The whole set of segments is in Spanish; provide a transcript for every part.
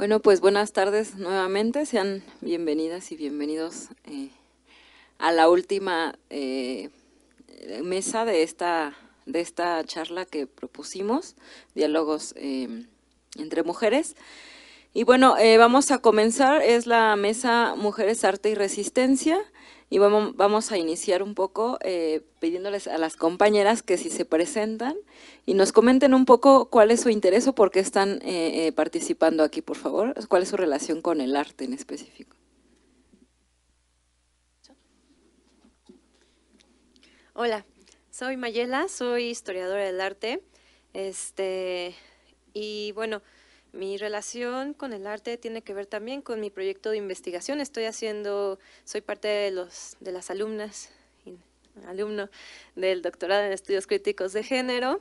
Bueno, pues buenas tardes nuevamente. Sean bienvenidas y bienvenidos eh, a la última eh, mesa de esta, de esta charla que propusimos, Diálogos em, entre Mujeres. Y bueno, eh, vamos a comenzar. Es la mesa Mujeres, Arte y Resistencia. Y vamos a iniciar un poco eh, pidiéndoles a las compañeras que si se presentan y nos comenten un poco cuál es su interés o por qué están eh, eh, participando aquí, por favor. ¿Cuál es su relación con el arte en específico? Hola, soy Mayela, soy historiadora del arte. Este, y bueno, mi relación con el arte tiene que ver también con mi proyecto de investigación. Estoy haciendo, soy parte de, los, de las alumnas, alumno del doctorado en estudios críticos de género.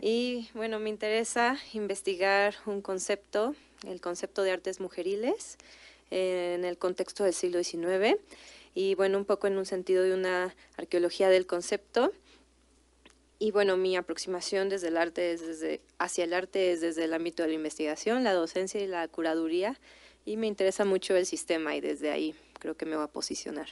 Y bueno, me interesa investigar un concepto, el concepto de artes mujeriles en el contexto del siglo XIX y bueno, un poco en un sentido de una arqueología del concepto. Y bueno, mi aproximación desde el arte es desde, hacia el arte es desde el ámbito de la investigación, la docencia y la curaduría, y me interesa mucho el sistema y desde ahí creo que me va a posicionar.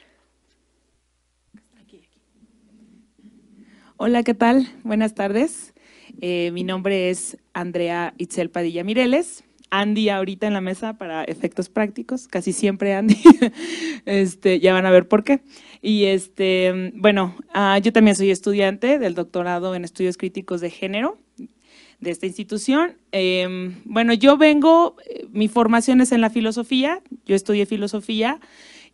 Hola, ¿qué tal? Buenas tardes. Eh, mi nombre es Andrea Itzel Padilla Mireles. Andy ahorita en la mesa para efectos prácticos, casi siempre Andy, este, ya van a ver por qué. Y este, bueno, ah, yo también soy estudiante del doctorado en estudios críticos de género de esta institución. Em, bueno, yo vengo, eh, mi formación es en la filosofía, yo estudié filosofía,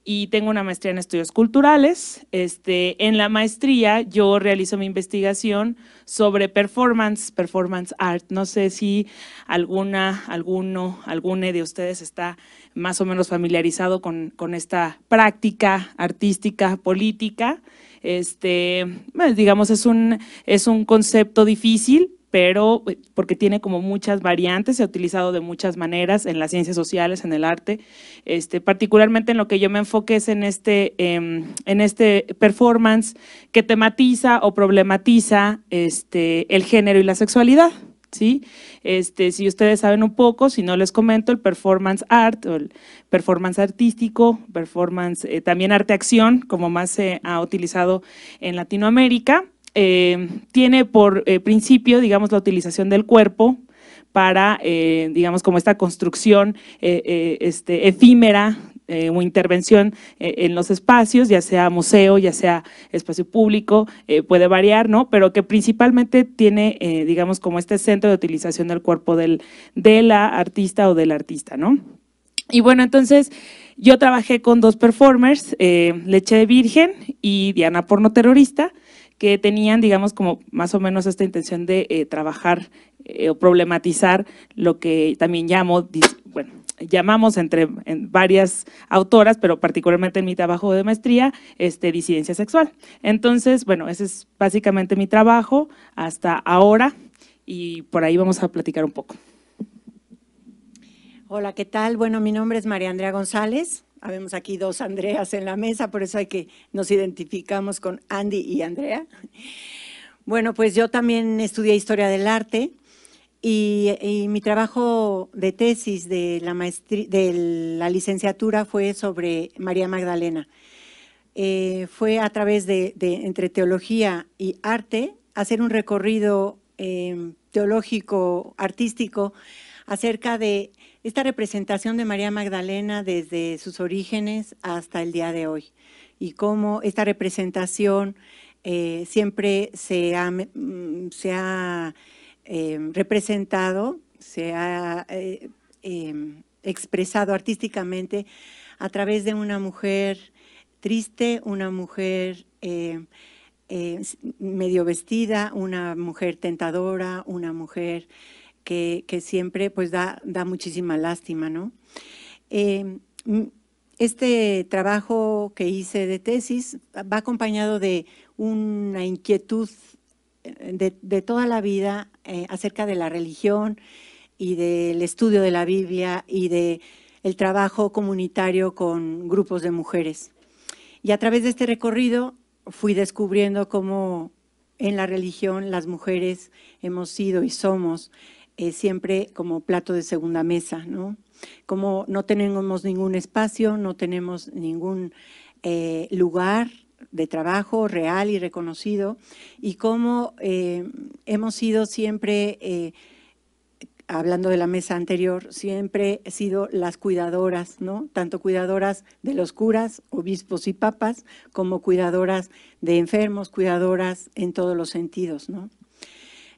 y tengo una maestría en estudios culturales. Este, en la maestría yo realizo mi investigación sobre performance, performance art. No sé si alguna, alguno, alguna de ustedes está más o menos familiarizado con, esta práctica artística, política. Este, pues, digamos, es un, es un concepto difícil pero eh, porque tiene como muchas variantes, se ha utilizado de muchas maneras en las ciencias sociales, en el arte, este, particularmente en lo que yo me enfoque es en este, em, este performance que tematiza o problematiza este, el género y la sexualidad. Este, si ustedes saben un poco, si no les comento, el performance art, o el performance artístico, performance, eh, también arte-acción, como más se ha utilizado en Latinoamérica, eh, tiene por eh, principio, digamos, la utilización del cuerpo para, eh, digamos, como esta construcción este, efímera o intervención en los espacios, ya sea museo, ya sea espacio público, puede variar, ¿no? Pero que principalmente tiene, digamos, como este centro de utilización del cuerpo de la artista o del artista, ¿no? Y bueno, entonces yo trabajé con dos performers, Leche de Virgen y Diana Porno que tenían, digamos, como más o menos esta intención de eh, trabajar eh, o problematizar lo que también llamo, bueno, llamamos entre varias autoras, pero particularmente en mi trabajo de maestría, este, disidencia sexual. Entonces, bueno, ese es básicamente mi trabajo hasta ahora y por ahí vamos a platicar un poco. Hola, ¿qué tal? Bueno, mi nombre es María Andrea González. Habemos aquí dos Andreas en la mesa, por eso hay que nos identificamos con Andy y Andrea. Bueno, pues yo también estudié Historia del Arte y, mi trabajo de tesis de la, de la licenciatura fue sobre María Magdalena. Eh, fue a través de, entre teología y arte, hacer un recorrido eh, teológico, artístico, acerca de esta representación de María Magdalena desde sus orígenes hasta el día de hoy y cómo esta representación eh, siempre se ha, mm, se ha em, representado, se ha eh, em, expresado artísticamente a través de una mujer triste, una mujer eh, medio vestida, una mujer tentadora, una mujer que, siempre pues da, muchísima lástima, ¿no? Em, este trabajo que hice de tesis va acompañado de una inquietud eh, de, toda la vida eh, acerca de la religión y del estudio de la Biblia y de el trabajo comunitario con grupos de mujeres. Y a través de este recorrido fui descubriendo cómo en la religión las mujeres hemos sido y somos eh, siempre como plato de segunda mesa, ¿no? Como no tenemos ningún espacio, no tenemos ningún eh, lugar de trabajo real y reconocido y como eh, hemos sido siempre, hablando de la mesa anterior, siempre he sido las cuidadoras, ¿no? Tanto cuidadoras de los curas, obispos y papas, como cuidadoras de enfermos, cuidadoras en todos los sentidos, ¿no?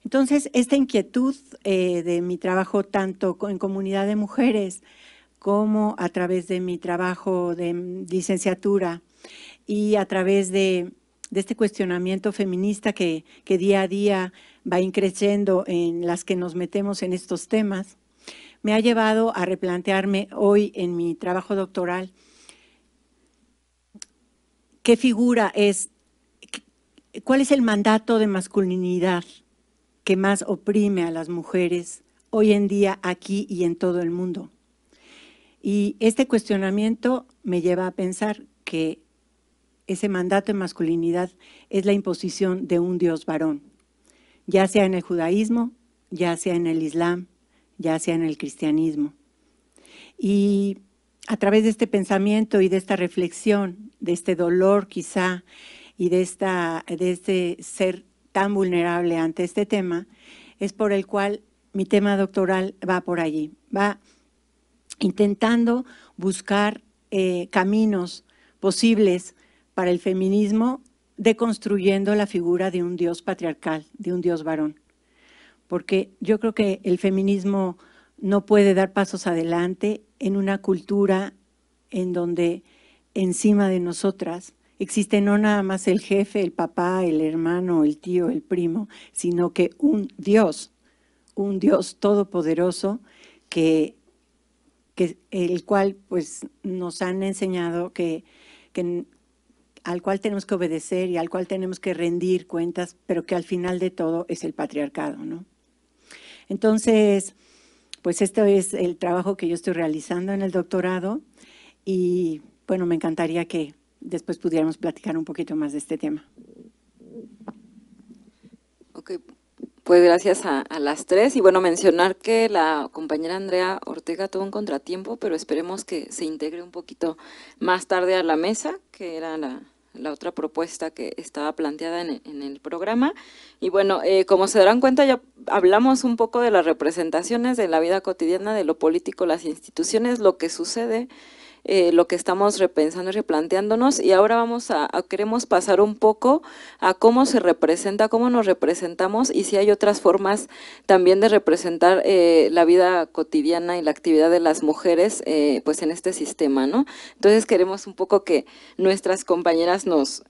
Entonces, esta inquietud eh, de mi trabajo tanto en comunidad de mujeres como a través de mi trabajo de mm, licenciatura y a través de, este cuestionamiento feminista que, que día a día va increciendo en las que nos metemos en estos temas, me ha llevado a replantearme hoy en mi trabajo doctoral qué figura es, cuál es el mandato de masculinidad más oprime a las mujeres hoy en día aquí y en todo el mundo. Y este cuestionamiento me lleva a pensar que ese mandato de masculinidad es la imposición de un Dios varón, ya sea en el judaísmo, ya sea en el islam, ya sea en el cristianismo. Y a través de este pensamiento y de esta reflexión, de este dolor quizá, y de, esta, de este ser tan vulnerable ante este tema, es por el cual mi tema doctoral va por allí, va intentando buscar eh, caminos posibles para el feminismo deconstruyendo la figura de un dios patriarcal, de un dios varón. Porque yo creo que el feminismo no puede dar pasos adelante en una cultura en donde encima de nosotras Existe no nada más el jefe, el papá, el hermano, el tío, el primo, sino que un Dios, un Dios todopoderoso que, el cual pues nos han enseñado que, al cual tenemos que obedecer y al cual tenemos que rendir cuentas, pero que al final de todo es el patriarcado, ¿no? Entonces, pues esto es el trabajo que yo estoy realizando en el doctorado y bueno, me encantaría que después pudiéramos platicar un poquito más de este tema. Ok, pues gracias a, las tres. Y bueno, mencionar que la compañera Andrea Ortega tuvo un contratiempo, pero esperemos que se integre un poquito más tarde a la mesa, que era la, otra propuesta que estaba planteada en, el programa. Y bueno, eh, como se darán cuenta, ya hablamos un poco de las representaciones de la vida cotidiana, de lo político, las instituciones, lo que sucede eh, lo que estamos repensando y replanteándonos. Y ahora vamos a, queremos pasar un poco a cómo se representa, cómo nos representamos y si hay otras formas también de representar eh, la vida cotidiana y la actividad de las mujeres, eh, pues en este sistema, ¿no? Entonces queremos un poco que nuestras compañeras nos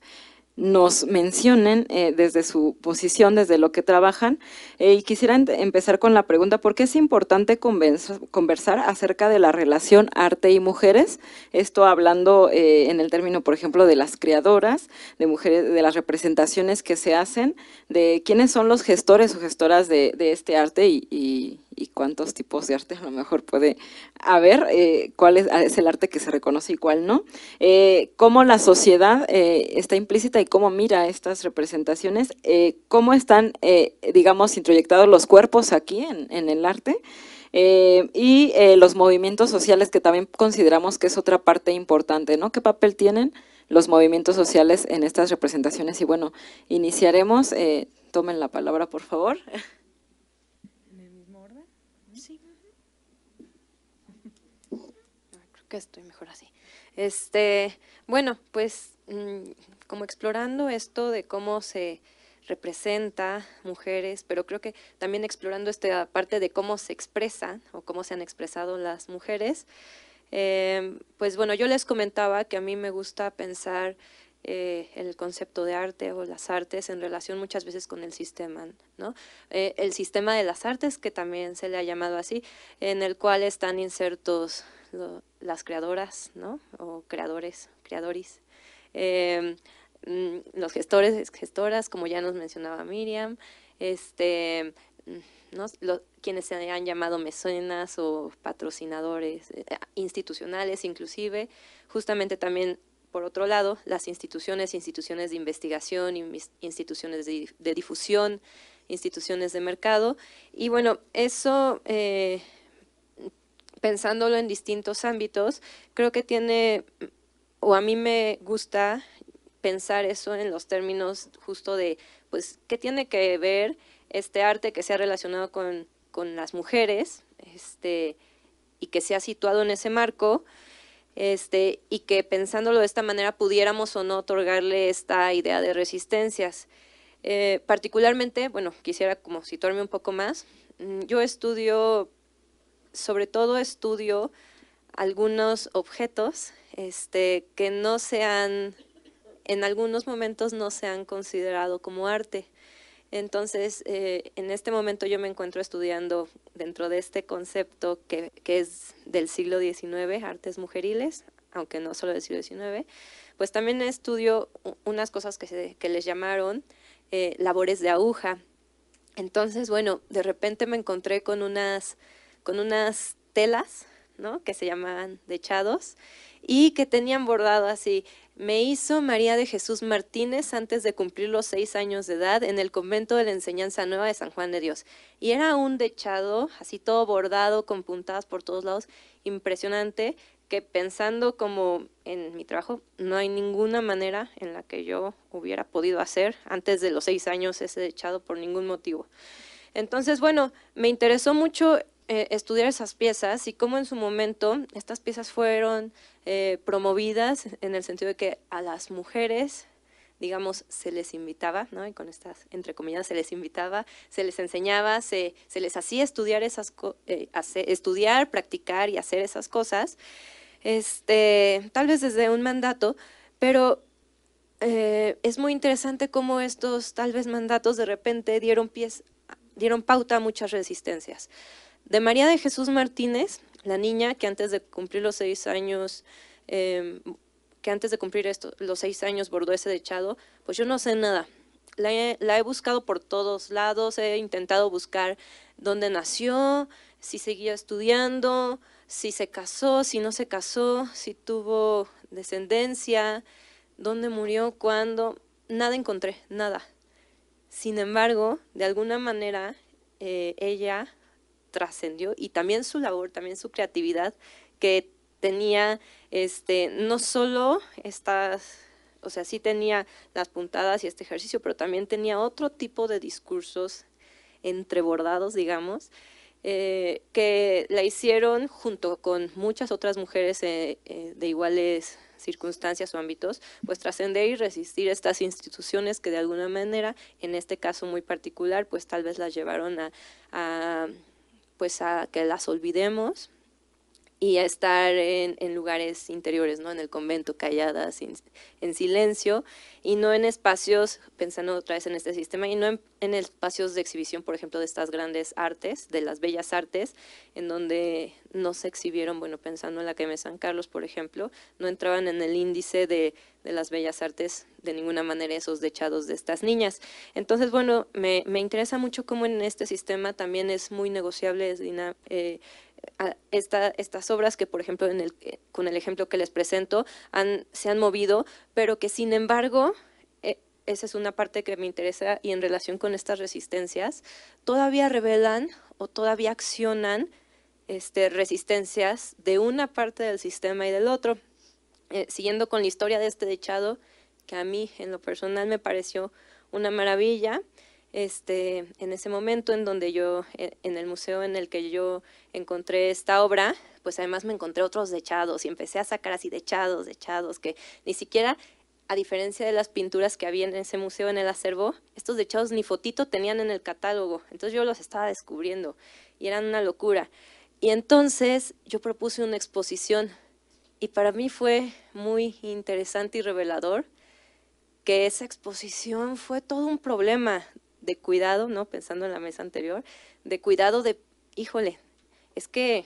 nos mencionen eh, desde su posición, desde lo que trabajan. Eh, y quisiera empezar con la pregunta, ¿por qué es importante conversar acerca de la relación arte y mujeres? Esto hablando eh, en el término, por ejemplo, de las creadoras, de mujeres, de las representaciones que se hacen, de quiénes son los gestores o gestoras de, este arte y, y cuántos tipos de arte a lo mejor puede haber, eh, cuál ah, es, el arte que se reconoce y cuál no, eh, cómo la sociedad eh, está implícita y cómo mira estas representaciones, cómo están, digamos, introyectados los cuerpos aquí en, el arte. y los movimientos sociales que también consideramos que es otra parte importante, ¿no? ¿Qué papel tienen los movimientos sociales en estas representaciones? Y bueno, iniciaremos, tomen la palabra por favor. que estoy mejor así. Este, bueno, pues mm, como explorando esto de cómo se representa mujeres, pero creo que también explorando esta parte de cómo se expresan o cómo se han expresado las mujeres, em, pues bueno, yo les comentaba que a mí me gusta pensar eh, el concepto de arte o las artes en relación muchas veces con el sistema, ¿no? Eh, el sistema de las artes, que también se le ha llamado así, en el cual están insertos las creadoras, ¿no? O creadores, creadoris. Em, mm, los gestores, gestoras, como ya nos mencionaba Miriam, este, mm, quienes se han llamado mecenas o patrocinadores eh, institucionales inclusive, justamente también por otro lado, las instituciones, instituciones de investigación, instituciones de, difusión, instituciones de mercado. Y bueno, eso eh, pensándolo en distintos ámbitos, creo que tiene, o a mí me gusta pensar eso en los términos justo de, pues, ¿qué tiene que ver este arte que se ha relacionado con, las mujeres este, y que se ha situado en ese marco? Este, y que pensándolo de esta manera pudiéramos o no otorgarle esta idea de resistencias. Eh, particularmente, bueno, quisiera como situarme un poco más. Mm, yo estudio sobre todo estudio algunos objetos este, que no sean en algunos momentos no se han considerado como arte. Entonces, eh, en este momento yo me encuentro estudiando dentro de este concepto que, es del siglo XIX, artes mujeriles, aunque no solo del siglo XIX, pues también estudio unas cosas que, les llamaron eh, labores de aguja. Entonces, bueno, de repente me encontré con unas con unas telas, ¿no? Que se llamaban dechados y que tenían bordado así, me hizo María de Jesús Martínez antes de cumplir los seis años de edad en el convento de la Enseñanza Nueva de San Juan de Dios. Y era un dechado, así todo bordado, con puntadas por todos lados, impresionante, que pensando como en mi trabajo, no hay ninguna manera en la que yo hubiera podido hacer antes de los seis años ese dechado por ningún motivo. Entonces, bueno, me interesó mucho eh, estudiar esas piezas y cómo en su momento estas piezas fueron eh, promovidas en el sentido de que a las mujeres digamos, se les invitaba, ¿no? con estas, entre comillas, se les invitaba, se les enseñaba, se, les hacía estudiar esas eh, estudiar, practicar y hacer esas cosas, este, tal vez desde un mandato, pero es muy interesante cómo estos tal vez mandatos de repente dieron dieron pauta a muchas resistencias de María de Jesús Martínez, la niña que antes de cumplir los seis años, em, que antes de cumplir esto, los seis años bordó ese dechado, pues yo no sé nada. La he, buscado por todos lados, he intentado buscar dónde nació, si seguía estudiando, si se casó, si no se casó, si tuvo descendencia, dónde murió, cuándo, nada encontré, nada. Sin embargo, de alguna manera, eh, ella trascendió y también su labor, también su creatividad que tenía este no solo estas o sea, sí tenía las puntadas y este ejercicio, pero también tenía otro tipo de discursos entrebordados, digamos, eh, que la hicieron junto con muchas otras mujeres eh, eh, de iguales circunstancias o ámbitos, pues trascender y resistir estas instituciones que de alguna manera, en este caso muy particular, pues tal vez las llevaron a pues a que las olvidemos y a estar en, lugares interiores, ¿no? En el convento, calladas, en silencio, y no en espacios, pensando otra vez en este sistema, y no en, espacios de exhibición, por ejemplo, de estas grandes artes, de las bellas artes, en donde no se exhibieron, bueno, pensando en la que me San Carlos, por ejemplo, no entraban en el índice de, las bellas artes de ninguna manera esos dechados de estas niñas. Entonces, bueno, me, interesa mucho cómo en este sistema también es muy negociable, es eh, estas obras que, por ejemplo, eh, con el ejemplo que les presento, se han movido, pero que sin embargo, eh, esa es una parte que me interesa y en relación con estas resistencias, todavía revelan o todavía accionan este, resistencias de una parte del sistema y del otro. Eh, siguiendo con la historia de este dechado, que a mí en lo personal me pareció una maravilla, este, en ese momento en donde yo, e, en el museo en el que yo encontré esta obra, pues además me encontré otros dechados y empecé a sacar así dechados, dechados, que ni siquiera, a diferencia de las pinturas que había en ese museo en el acervo, estos dechados ni fotito tenían en el catálogo, entonces yo los estaba descubriendo y eran una locura. Y entonces yo propuse una exposición y para mí fue muy interesante y revelador que esa exposición fue todo un problema de cuidado, ¿no? Pensando en la mesa anterior, de cuidado de, híjole, es que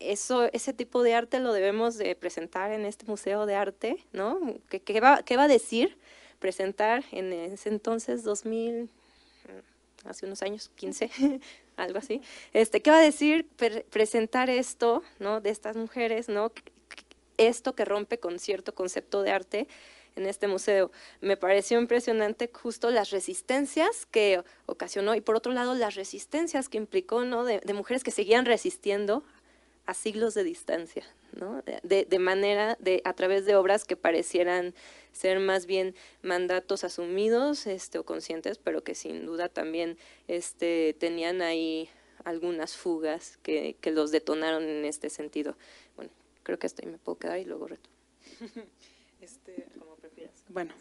eso, ese tipo de arte lo debemos de presentar en este museo de arte, ¿no? ¿Qué, qué va, qué va a decir presentar en ese entonces 2000, mm, hace unos años, 15, algo así? Este, ¿Qué va a decir presentar esto, ¿no? De estas mujeres, ¿no? Esto que rompe con cierto concepto de arte en este museo. Me pareció impresionante justo las resistencias que ocasionó y por otro lado las resistencias que implicó ¿no? de, mujeres que seguían resistiendo a siglos de distancia, ¿no? de, de, manera, de, a través de obras que parecieran ser más bien mandatos asumidos este, o conscientes, pero que sin duda también este, tenían ahí algunas fugas que, que los detonaron en este sentido. Bueno, creo que hasta me puedo quedar y luego reto. Este, bueno,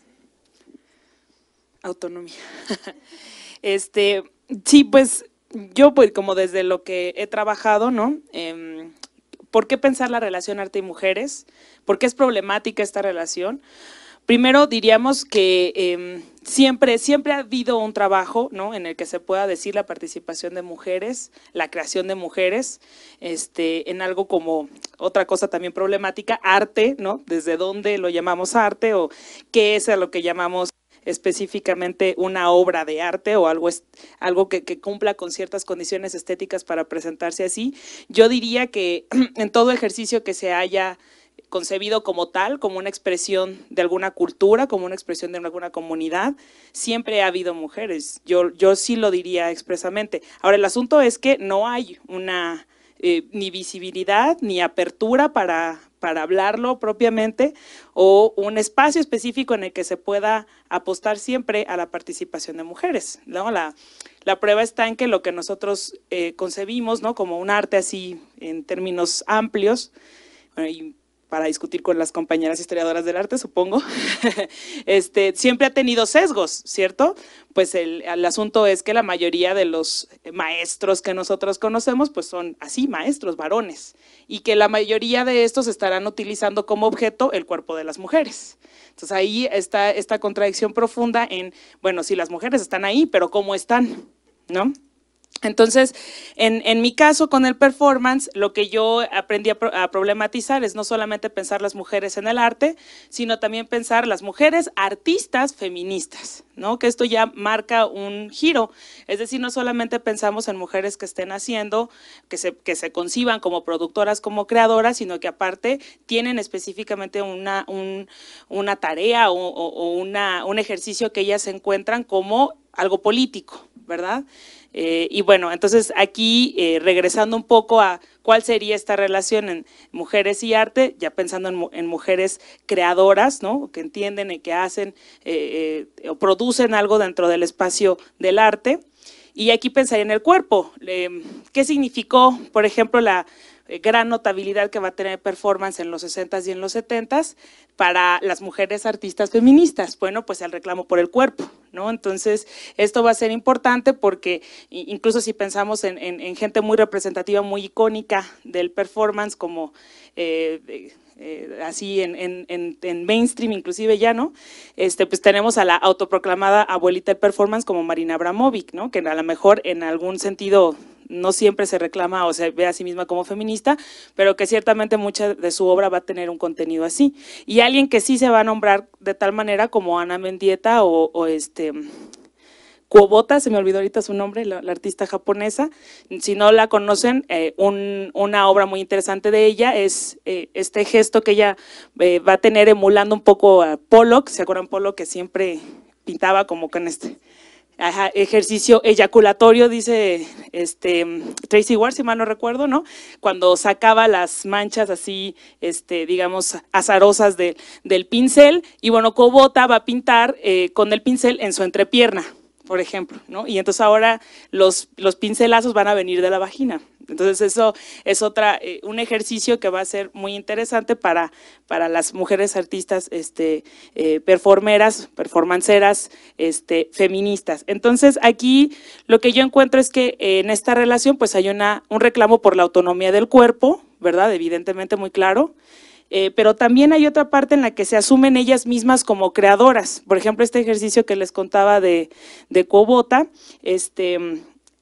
autonomía. este, sí, pues yo voy como desde lo que he trabajado, ¿no? Em, ¿Por qué pensar la relación arte y mujeres? ¿Por qué es problemática esta relación? Primero diríamos que em, siempre, siempre ha habido un trabajo ¿no? en el que se pueda decir la participación de mujeres, la creación de mujeres, este, en algo como otra cosa también problemática, arte, ¿no? Desde dónde lo llamamos arte o qué es a lo que llamamos específicamente una obra de arte o algo, algo que, que, cumpla con ciertas condiciones estéticas para presentarse así. Yo diría que en todo ejercicio que se haya concebido como tal, como una expresión de alguna cultura, como una expresión de alguna comunidad, siempre ha habido mujeres. Yo, yo sí lo diría expresamente. Ahora, el asunto es que no hay una eh, ni visibilidad ni apertura para, para hablarlo propiamente o un espacio específico en el que se pueda apostar siempre a la participación de mujeres. ¿no? La, la prueba está en que lo que nosotros eh, concebimos ¿no? como un arte así en términos amplios, bueno, y para discutir con las compañeras historiadoras del arte, supongo, este, siempre ha tenido sesgos, ¿cierto? Pues el, asunto es que la mayoría de los maestros que nosotros conocemos, pues son así, maestros, varones, y que la mayoría de estos estarán utilizando como objeto el cuerpo de las mujeres. Entonces ahí está esta contradicción profunda en, bueno, sí, las mujeres están ahí, pero ¿cómo están? ¿No? Entonces, en, mi caso con el performance, lo que yo aprendí a, problematizar es no solamente pensar las mujeres en el arte, sino también pensar las mujeres artistas feministas, ¿no? Que esto ya marca un giro. Es decir, no solamente pensamos en mujeres que estén haciendo, que se, que se conciban como productoras, como creadoras, sino que aparte tienen específicamente una, una tarea o, un ejercicio que ellas encuentran como algo político, ¿verdad? Eh, y bueno, entonces aquí eh, regresando un poco a cuál sería esta relación en mujeres y arte, ya pensando en, mujeres creadoras, ¿no? Que entienden y que hacen eh, o producen algo dentro del espacio del arte. Y aquí pensaría en el cuerpo. ¿Qué significó, por ejemplo, la eh, gran notabilidad que va a tener performance en los 60s y en los 70s para las mujeres artistas feministas. Bueno, pues el reclamo por el cuerpo, ¿no? Entonces, esto va a ser importante porque incluso si pensamos en, gente muy representativa, muy icónica del performance como... Eh, eh, así en, en, mainstream inclusive ya, ¿no? Este, pues tenemos a la autoproclamada abuelita de performance como Marina Abramovic, ¿no? Que a lo mejor en algún sentido no siempre se reclama o se ve a sí misma como feminista, pero que ciertamente mucha de su obra va a tener un contenido así. Y alguien que sí se va a nombrar de tal manera como Ana Mendieta o, o este Kobota se me olvidó ahorita su nombre, la, artista japonesa. Si no la conocen, eh, una obra muy interesante de ella es eh, este gesto que ella eh, va a tener emulando un poco a Pollock, ¿se acuerdan Pollock que siempre pintaba como con este ejercicio eyaculatorio, dice este Tracy Ward, si mal no recuerdo, ¿no? Cuando sacaba las manchas así, este, digamos, azarosas del pincel. Y bueno, Kobota va a pintar con el pincel en su entrepierna por ejemplo, ¿no? Y entonces ahora los, los pincelazos van a venir de la vagina. Entonces eso es otra, eh, un ejercicio que va a ser muy interesante para, para las mujeres artistas, este, eh, performeras, performanceras, este, feministas. Entonces aquí lo que yo encuentro es que en esta relación pues hay una, un reclamo por la autonomía del cuerpo, ¿verdad? Evidentemente muy claro. Eh, pero también hay otra parte en la que se asumen ellas mismas como creadoras. Por ejemplo, este ejercicio que les contaba de, de este,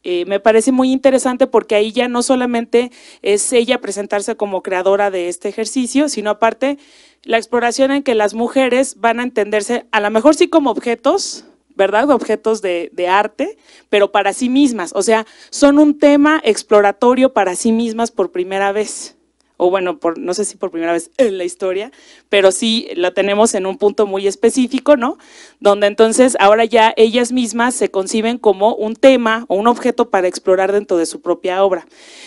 eh, me parece muy interesante porque ahí ya no solamente es ella presentarse como creadora de este ejercicio, sino aparte la exploración en que las mujeres van a entenderse, a lo mejor sí como objetos, ¿verdad? Objetos de, arte, pero para sí mismas. O sea, son un tema exploratorio para sí mismas por primera vez o bueno, por, no sé si por primera vez en la historia, pero sí la tenemos en un punto muy específico, ¿no? Donde entonces ahora ya ellas mismas se conciben como un tema o un objeto para explorar dentro de su propia obra.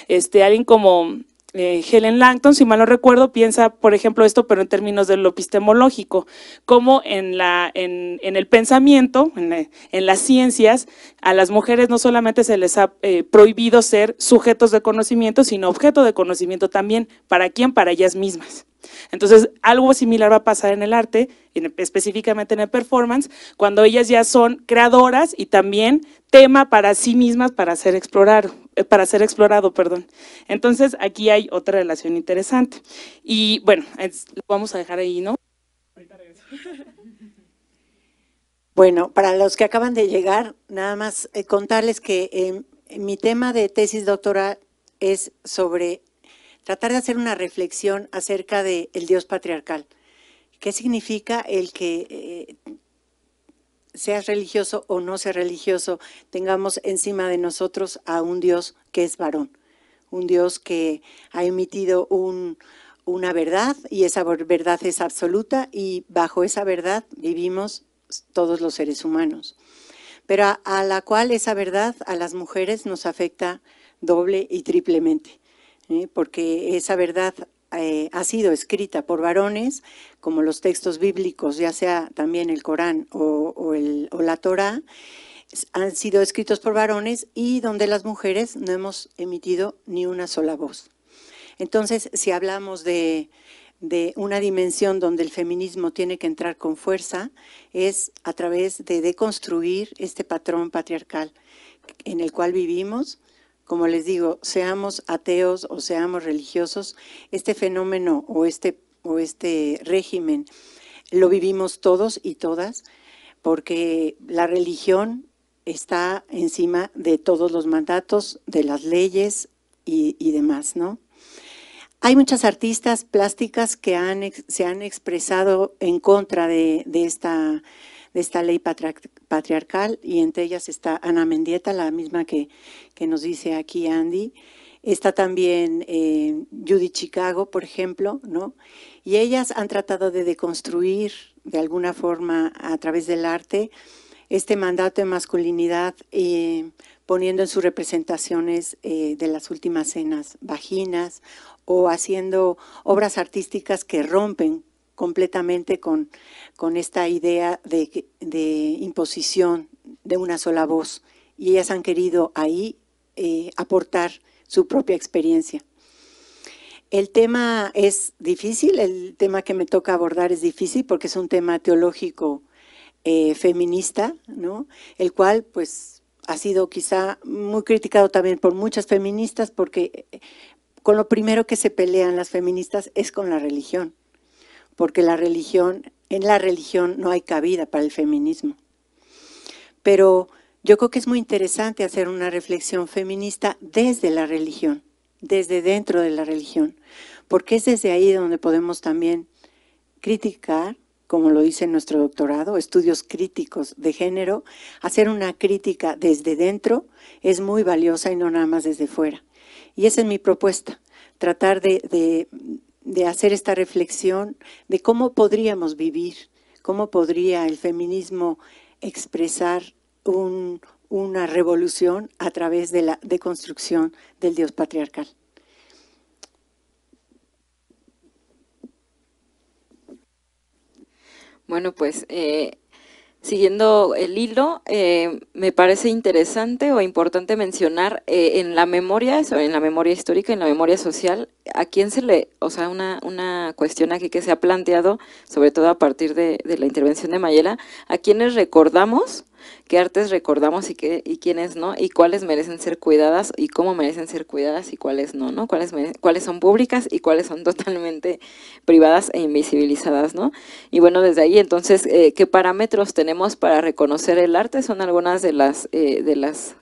Este, alguien como eh, Helen Langton, si mal no recuerdo, piensa, por ejemplo, esto, pero en términos de lo epistemológico, como en, la, en, el pensamiento, en, las ciencias, a las mujeres no solamente se les ha eh, prohibido ser sujetos de conocimiento, sino objeto de conocimiento también. ¿Para quién? Para ellas mismas. Entonces, algo similar va a pasar en el arte, específicamente en el performance, cuando ellas ya son creadoras y también tema para sí mismas para ser explorar. Eh, para ser explorado, perdón. Entonces, aquí hay otra relación interesante. Y bueno, lo vamos a dejar ahí, ¿no? Bueno, para los que acaban de llegar, nada más eh, contarles que em, mi tema de tesis doctoral es sobre tratar de hacer una reflexión acerca del dios patriarcal. ¿Qué significa el que eh, seas religioso o no seas religioso, tengamos encima de nosotros a un Dios que es varón, un Dios que ha emitido una verdad y esa verdad es absoluta y bajo esa verdad vivimos todos los seres humanos, pero a, la cual esa verdad a las mujeres nos afecta doble y triplemente, ¿eh? porque esa verdad eh, ha sido escrita por varones, como los textos bíblicos, ya sea también el Corán o, la Torá, han sido escritos por varones y donde las mujeres no hemos emitido ni una sola voz. Entonces, si hablamos de una dimensión donde el feminismo tiene que entrar con fuerza, es a través de deconstruir este patrón patriarcal en el cual vivimos como les digo, seamos ateos o seamos religiosos, este fenómeno o este, o este régimen lo vivimos todos y todas, porque la religión está encima de todos los mandatos, de las leyes y, demás, ¿no? Hay muchas artistas plásticas que se han expresado en contra de, de esta de esta ley patriarcal y entre ellas está Ana Mendieta, la misma que, nos dice aquí Andy. Está también eh, Judy Chicago, por ejemplo, ¿no? Y ellas han tratado de deconstruir de alguna forma a través del arte este mandato de masculinidad eh, poniendo en sus representaciones eh, de las últimas cenas vaginas o haciendo obras artísticas que rompen completamente con, esta idea de, imposición de una sola voz y ellas han querido ahí eh, aportar su propia experiencia. El tema es difícil, el tema que me toca abordar es difícil porque es un tema teológico eh, feminista, ¿no? el cual pues ha sido quizá muy criticado también por muchas feministas porque eh, con lo primero que se pelean las feministas es con la religión porque la religión, en la religión no hay cabida para el feminismo. Pero yo creo que es muy interesante hacer una reflexión feminista desde la religión, desde dentro de la religión, porque es desde ahí donde podemos también criticar, como lo dice nuestro doctorado, estudios críticos de género, hacer una crítica desde dentro es muy valiosa y no nada más desde fuera. Y esa es mi propuesta, tratar de de hacer esta reflexión de cómo podríamos vivir, cómo podría el feminismo expresar una revolución a través de la deconstrucción del Dios patriarcal. Bueno, pues eh, siguiendo el hilo, eh, me parece interesante o importante mencionar eh, en la memoria, en la memoria histórica, en la memoria social, a quién se le, o sea, una, una cuestión aquí que se ha planteado, sobre todo a partir de, la intervención de Mayela, a quienes recordamos qué artes recordamos y, qué, y quiénes no, y cuáles merecen ser cuidadas y cómo merecen ser cuidadas y cuáles no, ¿no? Cuáles, cuáles son públicas y cuáles son totalmente privadas e invisibilizadas, ¿no? Y bueno, desde ahí entonces, eh, ¿qué parámetros tenemos para reconocer el arte? Son algunas de las, eh, de las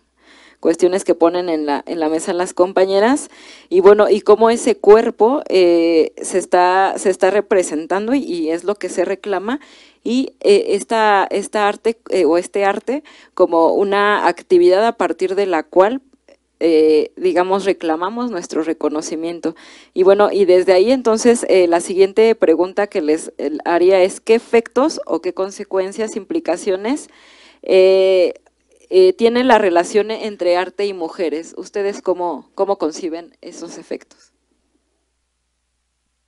cuestiones que ponen en la, en la mesa las compañeras, y bueno, y cómo ese cuerpo eh, se, está, se está representando y, es lo que se reclama, y eh, esta, esta arte eh, o este arte como una actividad a partir de la cual digamos, reclamamos nuestro reconocimiento. Y bueno, y desde ahí entonces la siguiente pregunta que les haría es qué efectos o qué consecuencias, implicaciones eh, tiene la relación entre arte y mujeres. ¿Ustedes cómo, cómo conciben esos efectos?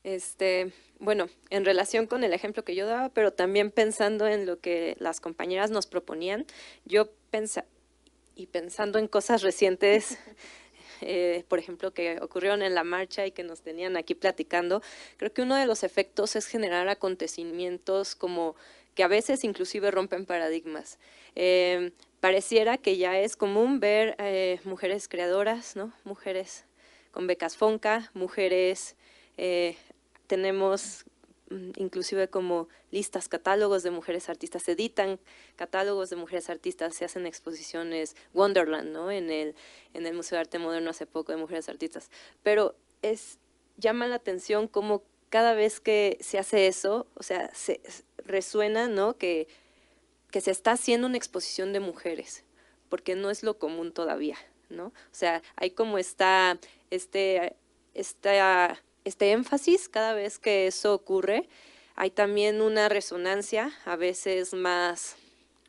Este, bueno, en relación con el ejemplo que yo daba, pero también pensando en lo que las compañeras nos proponían, yo pensa y pensando en cosas recientes, eh, por ejemplo, que ocurrieron en la marcha y que nos tenían aquí platicando, creo que uno de los efectos es generar acontecimientos como que a veces inclusive rompen paradigmas. Eh, pareciera que ya es común ver eh, mujeres creadoras, ¿no? mujeres con becas FONCA, mujeres, eh, tenemos mm, inclusive como listas, catálogos de mujeres artistas, se editan catálogos de mujeres artistas, se hacen exposiciones Wonderland, ¿no? En el, en el Museo de Arte Moderno hace poco de mujeres artistas. Pero es, llama la atención cómo cada vez que se hace eso, o sea, se resuena, ¿no? Que que se está haciendo una exposición de mujeres, porque no es lo común todavía, ¿no? O sea, hay como está este, esta, este énfasis cada vez que eso ocurre. Hay también una resonancia, a veces más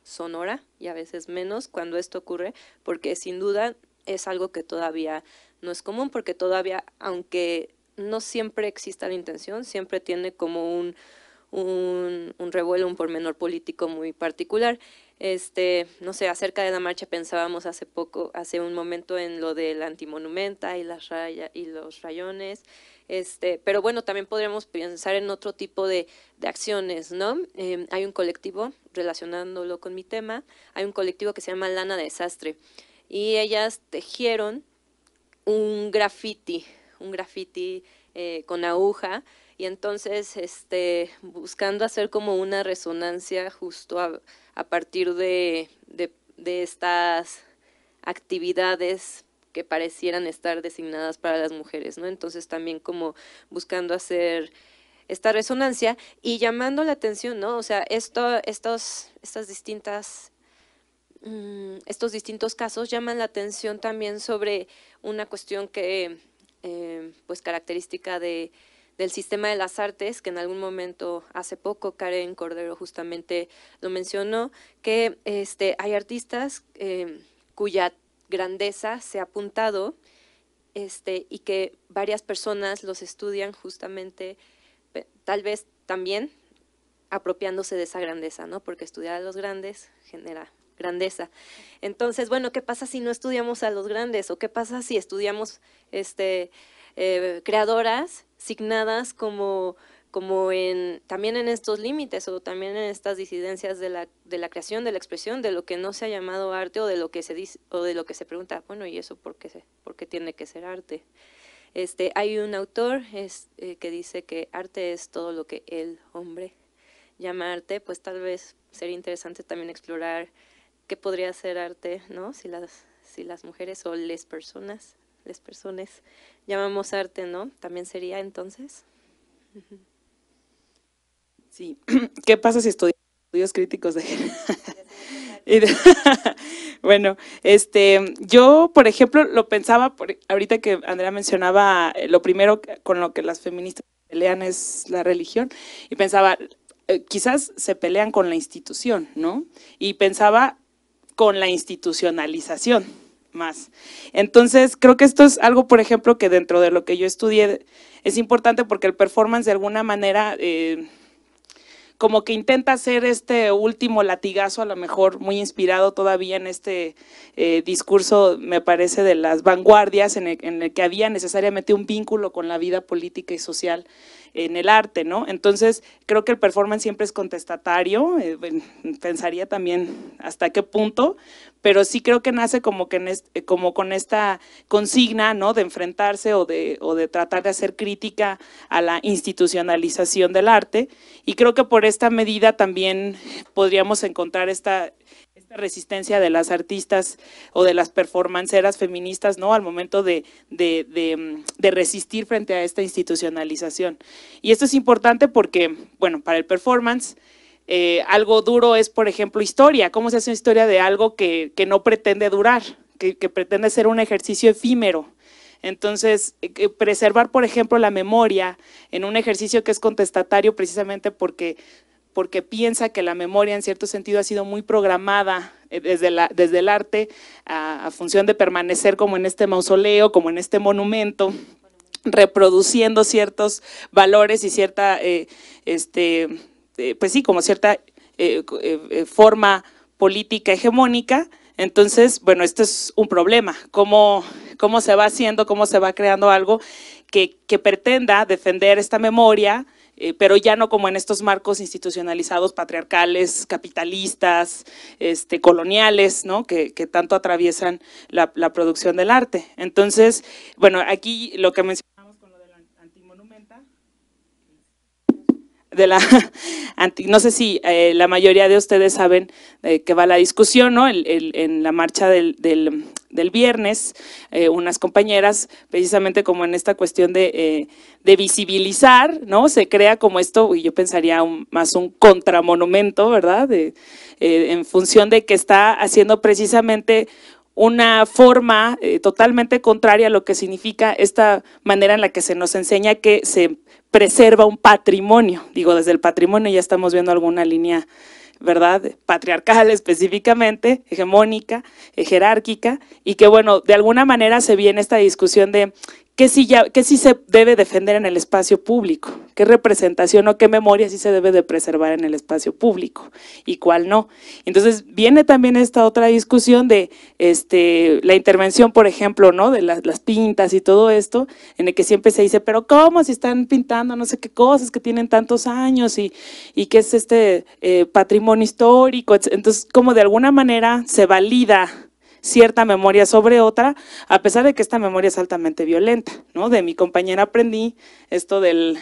sonora y a veces menos cuando esto ocurre, porque sin duda es algo que todavía no es común, porque todavía, aunque no siempre exista la intención, siempre tiene como un, un, revuelo, un pormenor político muy particular. Este, no sé, acerca de la marcha pensábamos hace poco, hace un momento en lo del antimonumenta y las rayas y los rayones, este, pero bueno, también podríamos pensar en otro tipo de, acciones, ¿no? Em, hay un colectivo, relacionándolo con mi tema, hay un colectivo que se llama Lana Desastre y ellas tejieron un graffiti, un graffiti eh, con aguja y entonces, este, buscando hacer como una resonancia justo a, partir de, estas actividades que parecieran estar designadas para las mujeres, ¿no? Entonces también como buscando hacer esta resonancia y llamando la atención, ¿no? O sea, esto, estos, estas distintas, mm, estos distintos casos llaman la atención también sobre una cuestión que, eh, pues, característica de del sistema de las artes, que en algún momento hace poco Karen Cordero justamente lo mencionó, que este, hay artistas em, cuya grandeza se ha apuntado este, y que varias personas los estudian justamente, tal vez también apropiándose de esa grandeza, ¿no? Porque estudiar a los grandes genera grandeza. Entonces, bueno, ¿qué pasa si no estudiamos a los grandes? ¿O qué pasa si estudiamos este, eh, creadoras signadas como como en también en estos límites o también en estas disidencias de la, de la creación, de la expresión, de lo que no se ha llamado arte o de lo que se dice o de lo que se pregunta, bueno, ¿y eso por qué, tiene que ser arte? Este, hay un autor es, eh, que dice que arte es todo lo que el hombre llama arte, pues tal vez sería interesante también explorar qué podría ser arte, ¿no? Si las, si las mujeres o las personas las personas llamamos arte, ¿no? También sería entonces. Sí, ¿qué pasa si estudiamos estudios críticos de... bueno, este, yo, por ejemplo, lo pensaba, por, ahorita que Andrea mencionaba, eh, lo primero con lo que las feministas pelean es la religión, y pensaba, eh, quizás se pelean con la institución, ¿no? Y pensaba con la institucionalización, más. Entonces, creo que esto es algo, por ejemplo, que dentro de lo que yo estudié es importante porque el performance de alguna manera eh, como que intenta hacer este último latigazo, a lo mejor muy inspirado todavía en este eh, discurso, me parece, de las vanguardias en el, que había necesariamente un vínculo con la vida política y social en el arte, ¿no? Entonces, creo que el performance siempre es contestatario, eh, pensaría también hasta qué punto, pero sí creo que nace como, que eh, como con esta consigna, ¿no? De enfrentarse o de, o de tratar de hacer crítica a la institucionalización del arte. Y creo que por esta medida también podríamos encontrar esta, resistencia de las artistas o de las performanceras feministas, ¿no? Al momento de, de, de, mm, resistir frente a esta institucionalización. Y esto es importante porque, bueno, para el performance eh, algo duro es, por ejemplo, historia. ¿Cómo se hace una historia de algo que, que no pretende durar, que, pretende ser un ejercicio efímero? Entonces, eh, preservar, por ejemplo, la memoria en un ejercicio que es contestatario precisamente porque, porque piensa que la memoria en cierto sentido ha sido muy programada eh, desde, la, desde el arte a, función de permanecer como en este mausoleo, como en este monumento reproduciendo ciertos valores y cierta este, eh, pues sí, como cierta eh, eh, forma política hegemónica. Entonces, bueno, esto es un problema, cómo, cómo se va haciendo, cómo se va creando algo que, pretenda defender esta memoria, pero ya no como en estos marcos institucionalizados, patriarcales, capitalistas, este, coloniales, ¿no? que, tanto atraviesan la producción del arte. Entonces, bueno, aquí lo que mencioné de la no sé si eh, la mayoría de ustedes saben eh, que va la discusión, ¿no? en la marcha del, viernes, eh, unas compañeras, precisamente como en esta cuestión de, visibilizar, ¿no? Se crea como esto, y yo pensaría más un contramonumento, ¿verdad? en función de que está haciendo precisamente una forma eh, totalmente contraria a lo que significa esta manera en la que se nos enseña que se preserva un patrimonio. Digo, desde el patrimonio ya estamos viendo alguna línea, ¿verdad? Patriarcal específicamente, hegemónica, eh, jerárquica, y que bueno, de alguna manera se viene esta discusión de qué sí, ya, sí se debe defender en el espacio público, qué representación o qué memoria sí se debe de preservar en el espacio público y cuál no. Entonces viene también esta otra discusión de este, la intervención, por ejemplo, ¿no? de las, pintas y todo esto, en el que siempre se dice, pero ¿cómo si están pintando no sé qué cosas que tienen tantos años y, y que es este eh, patrimonio histórico? Entonces, como de alguna manera se valida cierta memoria sobre otra, a pesar de que esta memoria es altamente violenta, ¿no? De mi compañera aprendí esto del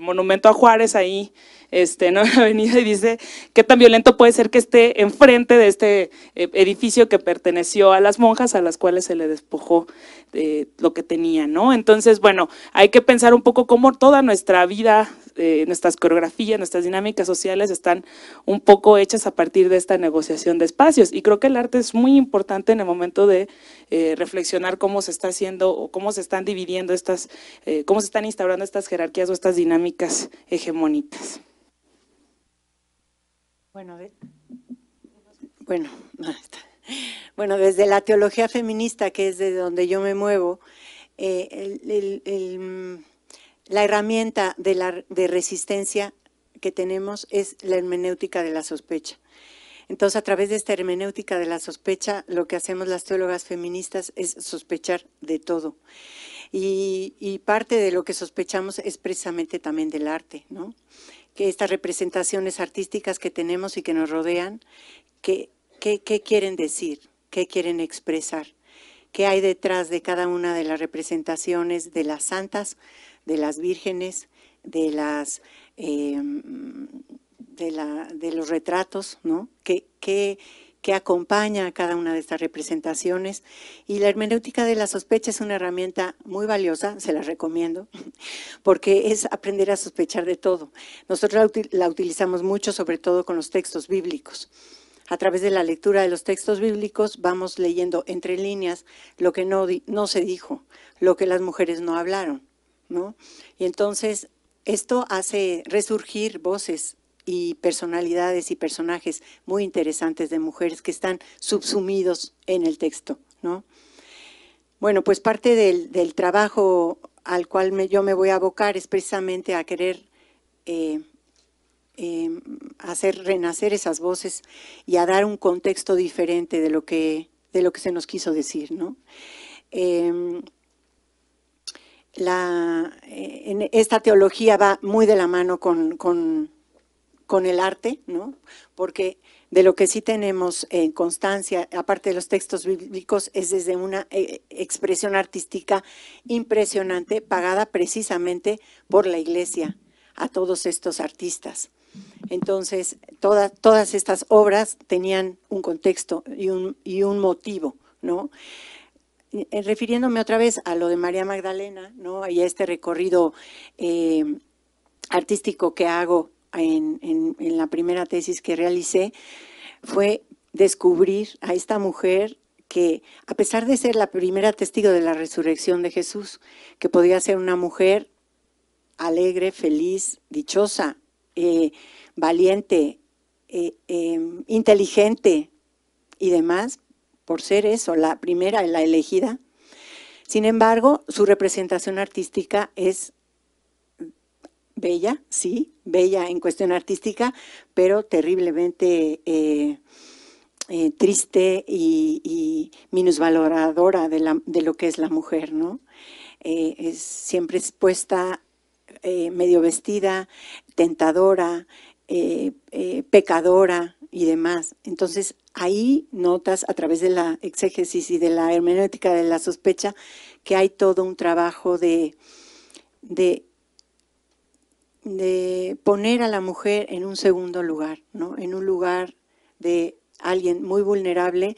monumento a Juárez ahí este, ¿no? avenida y dice qué tan violento puede ser que esté enfrente de este eh, edificio que perteneció a las monjas a las cuales se le despojó de eh, lo que tenía, ¿no? Entonces, bueno, hay que pensar un poco cómo toda nuestra vida eh, nuestras coreografías, nuestras dinámicas sociales están un poco hechas a partir de esta negociación de espacios. Y creo que el arte es muy importante en el momento de eh, reflexionar cómo se está haciendo o cómo se están dividiendo estas, eh, cómo se están instaurando estas jerarquías o estas dinámicas hegemónicas. Bueno, bueno, desde la teología feminista, que es de donde yo me muevo, el, la herramienta de, resistencia que tenemos es la hermenéutica de la sospecha. Entonces, a través de esta hermenéutica de la sospecha, lo que hacemos las teólogas feministas es sospechar de todo. Y, parte de lo que sospechamos es precisamente también del arte, ¿no? Que estas representaciones artísticas que tenemos y que nos rodean, qué quieren decir? ¿Qué quieren expresar? ¿Qué hay detrás de cada una de las representaciones de las santas, de las vírgenes, de, las, em, de, la, de los retratos, ¿no? Que, que, acompaña a cada una de estas representaciones. Y la hermenéutica de la sospecha es una herramienta muy valiosa, se la recomiendo, porque es aprender a sospechar de todo. Nosotros la, utilizamos mucho, sobre todo con los textos bíblicos. A través de la lectura de los textos bíblicos vamos leyendo entre líneas lo que no, no se dijo, lo que las mujeres no hablaron y entonces esto hace resurgir voces y personalidades y personajes muy interesantes de mujeres que están subsumidos en el texto, ¿no? Bueno, pues parte del, trabajo al cual yo me voy a abocar es precisamente a querer eh, eh, hacer renacer esas voces y a dar un contexto diferente de lo que, de lo que se nos quiso decir, ¿no? Eh, la, eh, esta teología va muy de la mano con, con, el arte, ¿no? porque de lo que sí tenemos en eh, constancia, aparte de los textos bíblicos, es desde una eh, expresión artística impresionante pagada precisamente por la iglesia a todos estos artistas. Entonces, todas estas obras tenían un contexto y un, y un motivo, ¿no? Eh, eh, refiriéndome otra vez a lo de María Magdalena, ¿no? Y a este recorrido eh, artístico que hago en, la primera tesis que realicé, fue descubrir a esta mujer que, a pesar de ser la primera testigo de la resurrección de Jesús, que podía ser una mujer alegre, feliz, dichosa, valiente, inteligente y demás, por ser eso, la primera, la elegida. Sin embargo, su representación artística es bella, sí, bella en cuestión artística, pero terriblemente eh, eh, triste y, minusvaloradora de, lo que es la mujer, ¿no? Eh, es siempre expuesta, medio vestida, tentadora, pecadora y demás. Entonces, ahí notas a través de la exégesis y de la hermenéutica de la sospecha que hay todo un trabajo de, de, poner a la mujer en un segundo lugar, ¿no? en un lugar de alguien muy vulnerable,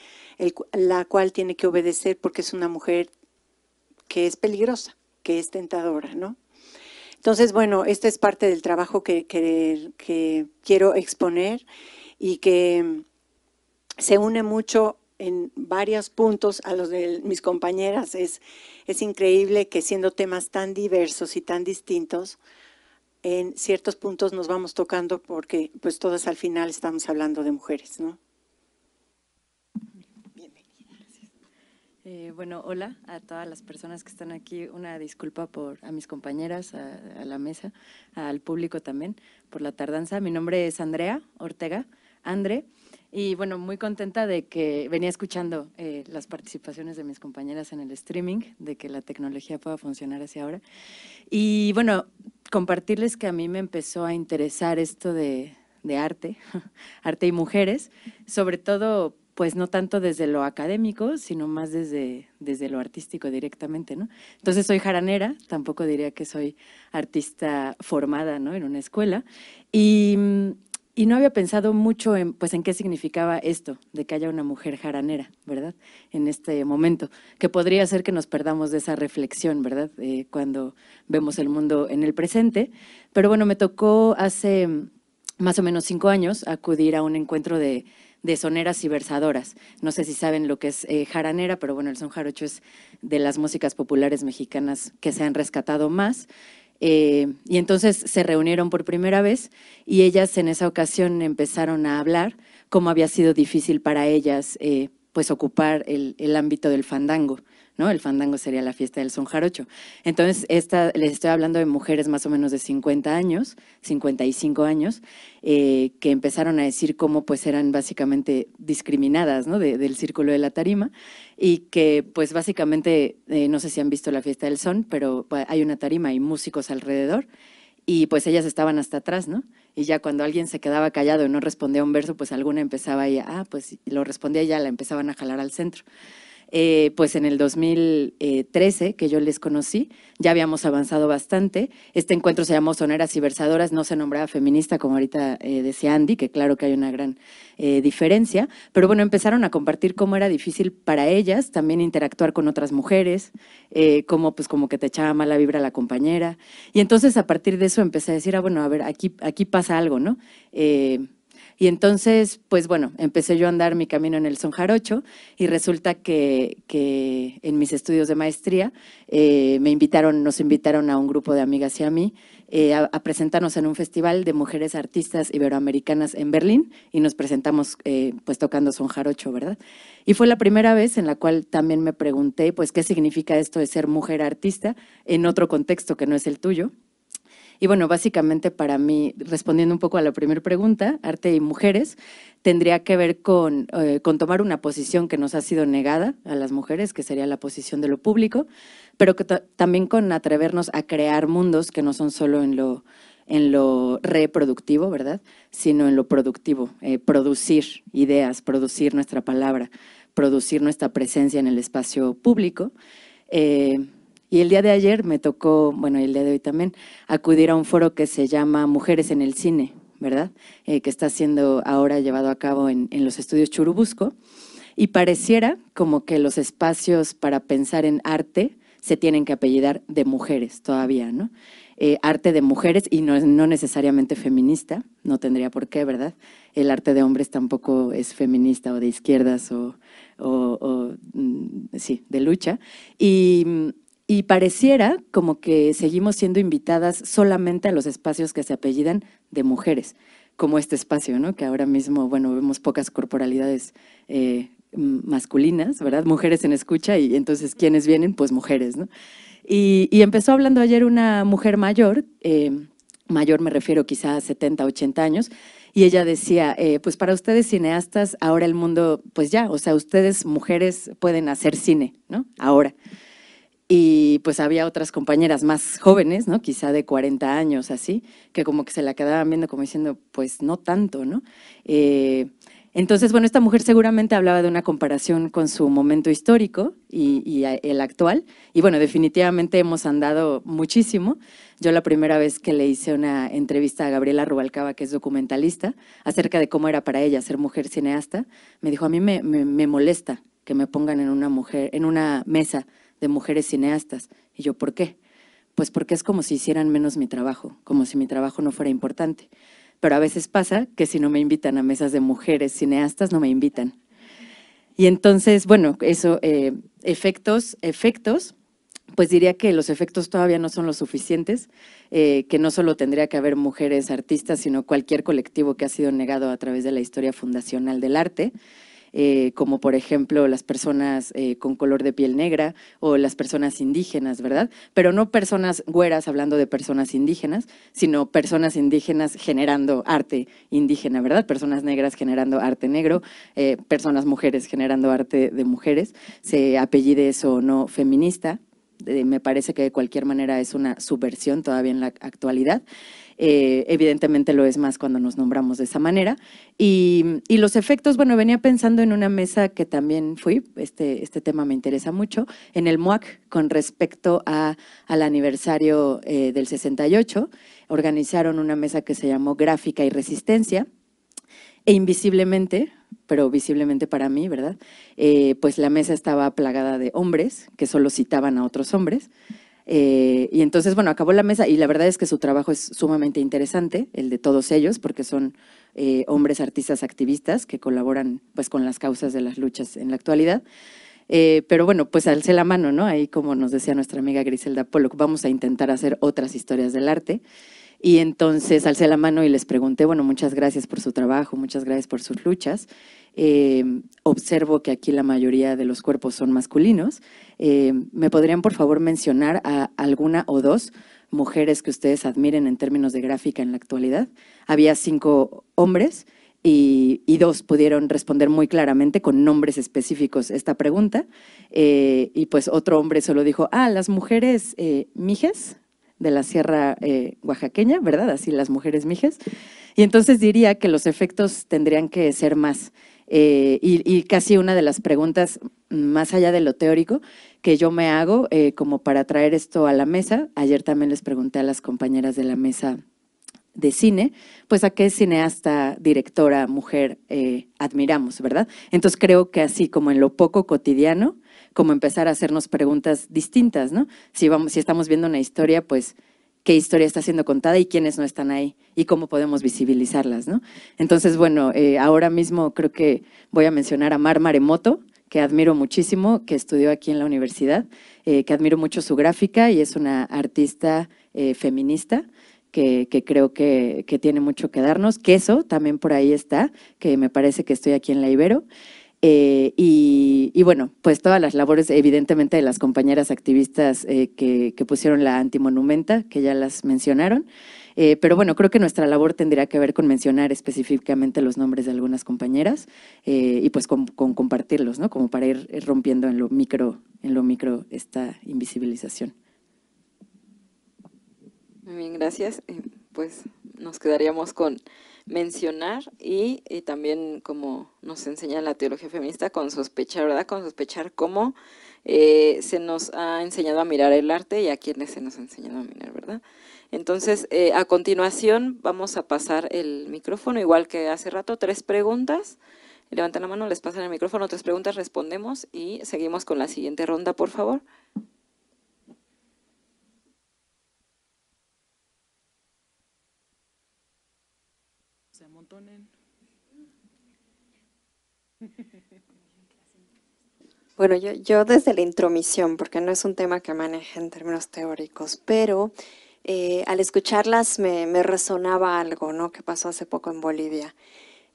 la cual tiene que obedecer porque es una mujer que es peligrosa, que es tentadora, ¿no? Entonces, bueno, este es parte del trabajo que, que quiero exponer y que se une mucho en varios puntos a los de mis compañeras. Es, increíble que siendo temas tan diversos y tan distintos, en ciertos puntos nos vamos tocando porque pues todas al final estamos hablando de mujeres, ¿no? Eh, bueno, hola a todas las personas que están aquí. Una disculpa por a mis compañeras, a, a, la mesa, al público también, por la tardanza. Mi nombre es Andrea Ortega. Andre, y bueno, muy contenta de que venía escuchando eh, las participaciones de mis compañeras en el streaming, de que la tecnología pueda funcionar hacia ahora. Y bueno, compartirles que a mí me empezó a interesar esto de, arte, arte y mujeres, sobre todo pues no tanto desde lo académico, sino más desde, desde lo artístico directamente, ¿no? Entonces soy jaranera, tampoco diría que soy artista formada, ¿no? En una escuela. Y mm, y no había pensado mucho en, pues, en qué significaba esto, de que haya una mujer jaranera, ¿verdad? En este momento, que podría ser que nos perdamos de esa reflexión, ¿verdad? Eh, cuando vemos el mundo en el presente. Pero bueno, me tocó hace mm, más o menos cinco años acudir a un encuentro de, de soneras y versadoras. No sé si saben lo que es eh, jaranera, pero bueno, el son jarocho es de las músicas populares mexicanas que se han rescatado más. Eh, y entonces se reunieron por primera vez y ellas en esa ocasión empezaron a hablar cómo había sido difícil para ellas eh, pues ocupar el, ámbito del fandango. ¿no? El fandango sería la fiesta del son jarocho. Entonces, les estoy hablando de mujeres más o menos de 50 años, 55 años, eh, que empezaron a decir cómo pues eran básicamente discriminadas del círculo de la tarima y que pues básicamente, eh, no sé si han visto la fiesta del son, pero pues, hay una tarima y músicos alrededor y pues ellas estaban hasta atrás, ¿no? Y ya cuando alguien se quedaba callado y no respondía un verso, pues alguna empezaba y, ah, pues lo respondía y ya la empezaban a jalar al centro. Eh, pues en el 2013, que yo les conocí, ya habíamos avanzado bastante. Este encuentro se llamó Soneras y Versadoras, no se nombraba feminista, como ahorita eh, decía Andy, que claro que hay una gran eh, diferencia, pero bueno, empezaron a compartir cómo era difícil para ellas también interactuar con otras mujeres, cómo pues como que te echaba mala vibra la compañera. Y entonces a partir de eso empecé a decir, ah, bueno, a ver, aquí, aquí pasa algo, ¿no? Y entonces, pues bueno, empecé yo a andar mi camino en el son jarocho y resulta que, en mis estudios de maestría eh, me invitaron, nos invitaron a un grupo de amigas y a mí eh, a, presentarnos en un festival de mujeres artistas iberoamericanas en Berlín y nos presentamos eh, pues tocando son jarocho, ¿verdad? Y fue la primera vez en la cual también me pregunté pues qué significa esto de ser mujer artista en otro contexto que no es el tuyo. Y bueno, básicamente para mí, respondiendo un poco a la primera pregunta, arte y mujeres, tendría que ver eh, con, tomar una posición que nos ha sido negada a las mujeres, que sería la posición de lo público, pero que también con atrevernos a crear mundos que no son solo en lo en lo reproductivo, ¿verdad? Sino en lo productivo, eh, producir ideas, producir nuestra palabra, producir nuestra presencia en el espacio público. Eh, y el día de ayer me tocó, bueno, y el día de hoy también, acudir a un foro que se llama Mujeres en el Cine, ¿verdad? Eh, que está siendo ahora llevado a cabo en, los estudios Churubusco. Y pareciera como que los espacios para pensar en arte se tienen que apellidar de mujeres todavía, ¿no? Eh, arte de mujeres y no, no, necesariamente feminista, no tendría por qué, ¿verdad? El arte de hombres tampoco es feminista o de izquierdas o, o mm, sí, de lucha. Y mm, y pareciera como que seguimos siendo invitadas solamente a los espacios que se apellidan de mujeres, como este espacio, ¿no? Que ahora mismo, bueno, vemos pocas corporalidades eh, masculinas, ¿verdad? Mujeres en escucha y entonces, ¿quiénes vienen? Pues mujeres, ¿no? Y, empezó hablando ayer una mujer mayor, eh, mayor me refiero quizá a 70, 80 años, y ella decía, eh, pues para ustedes cineastas, ahora el mundo, pues ya, o sea, ustedes mujeres pueden hacer cine, ¿no? Ahora. Y pues había otras compañeras más jóvenes, ¿no? Quizá de 40 años, así, que como que se la quedaban viendo como diciendo, pues no tanto, ¿no? Eh, entonces, bueno, esta mujer seguramente hablaba de una comparación con su momento histórico y, el actual. Y bueno, definitivamente hemos andado muchísimo. Yo la primera vez que le hice una entrevista a Gabriela Rubalcaba, que es documentalista, acerca de cómo era para ella ser mujer cineasta, me dijo, a mí me, me, molesta que me pongan en una, mujer, en una mesa de mujeres cineastas. Y yo, ¿por qué? Pues porque es como si hicieran menos mi trabajo, como si mi trabajo no fuera importante. Pero a veces pasa que si no me invitan a mesas de mujeres cineastas, no me invitan. Y entonces, bueno, eso, eh, efectos, efectos, pues diría que los efectos todavía no son los suficientes, eh, que no solo tendría que haber mujeres artistas, sino cualquier colectivo que ha sido negado a través de la historia fundacional del arte. Eh, como por ejemplo las personas eh, con color de piel negra o las personas indígenas, ¿verdad? Pero no personas güeras hablando de personas indígenas, sino personas indígenas generando arte indígena, ¿verdad? Personas negras generando arte negro, eh, personas mujeres generando arte de mujeres, se apellide eso o no feminista, me parece que de cualquier manera es una subversión todavía en la actualidad. Eh, evidentemente lo es más cuando nos nombramos de esa manera. Y, los efectos, bueno, venía pensando en una mesa que también fui, este, este tema me interesa mucho, en el MUAC con respecto a, al aniversario eh, del 68, organizaron una mesa que se llamó Gráfica y Resistencia, e invisiblemente, pero visiblemente para mí, ¿verdad? Eh, pues la mesa estaba plagada de hombres que solo citaban a otros hombres. Eh, y entonces, bueno, acabó la mesa y la verdad es que su trabajo es sumamente interesante, el de todos ellos, porque son eh, hombres artistas activistas que colaboran pues, con las causas de las luchas en la actualidad. Eh, pero bueno, pues alcé la mano, ¿no? Ahí como nos decía nuestra amiga Griselda Pollock, vamos a intentar hacer otras historias del arte. Y entonces alcé la mano y les pregunté, bueno, muchas gracias por su trabajo, muchas gracias por sus luchas. Em, observo que aquí la mayoría de los cuerpos son masculinos. Em, ¿Me podrían, por favor, mencionar a alguna o dos mujeres que ustedes admiren en términos de gráfica en la actualidad? Había cinco hombres y, dos pudieron responder muy claramente con nombres específicos esta pregunta. Eh, y pues otro hombre solo dijo, ah, las mujeres eh, mijes, de la Sierra eh, Oaxaqueña, ¿verdad? Así las mujeres mijes. Y entonces diría que los efectos tendrían que ser más. Eh, y, casi una de las preguntas, más allá de lo teórico, que yo me hago eh, como para traer esto a la mesa, ayer también les pregunté a las compañeras de la mesa de cine, pues a qué cineasta, directora, mujer admiramos, ¿verdad? Entonces creo que así como en lo poco cotidiano, como empezar a hacernos preguntas distintas, ¿no? Si, vamos, si estamos viendo una historia, pues qué historia está siendo contada y quiénes no están ahí y cómo podemos visibilizarlas, ¿no? Entonces, bueno, eh, ahora mismo creo que voy a mencionar a Mar Maremoto, que admiro muchísimo, que estudió aquí en la universidad, eh, que admiro mucho su gráfica y es una artista eh, feminista. Que, creo que, que, tiene mucho que darnos. Queso también por ahí está, que me parece que estoy aquí en la Ibero. Eh, y, bueno, pues todas las labores, evidentemente, de las compañeras activistas eh, que, pusieron la antimonumenta, que ya las mencionaron. Eh, pero bueno, creo que nuestra labor tendría que ver con mencionar específicamente los nombres de algunas compañeras y pues con, compartirlos, ¿no? Como para ir rompiendo en lo micro, en lo micro esta invisibilización. Muy bien, gracias. Pues nos quedaríamos con mencionar y, también como nos enseña la teología feminista con sospechar, ¿verdad? Con sospechar cómo eh, se nos ha enseñado a mirar el arte y a quienes se nos ha enseñado a mirar, ¿verdad? Entonces, eh, a continuación vamos a pasar el micrófono, igual que hace rato, tres preguntas. Levantan la mano, les pasan el micrófono, tres preguntas, respondemos y seguimos con la siguiente ronda, por favor. Bueno, yo, desde la intromisión, porque no es un tema que maneje en términos teóricos, pero eh, al escucharlas me, resonaba algo ¿no? que pasó hace poco en Bolivia.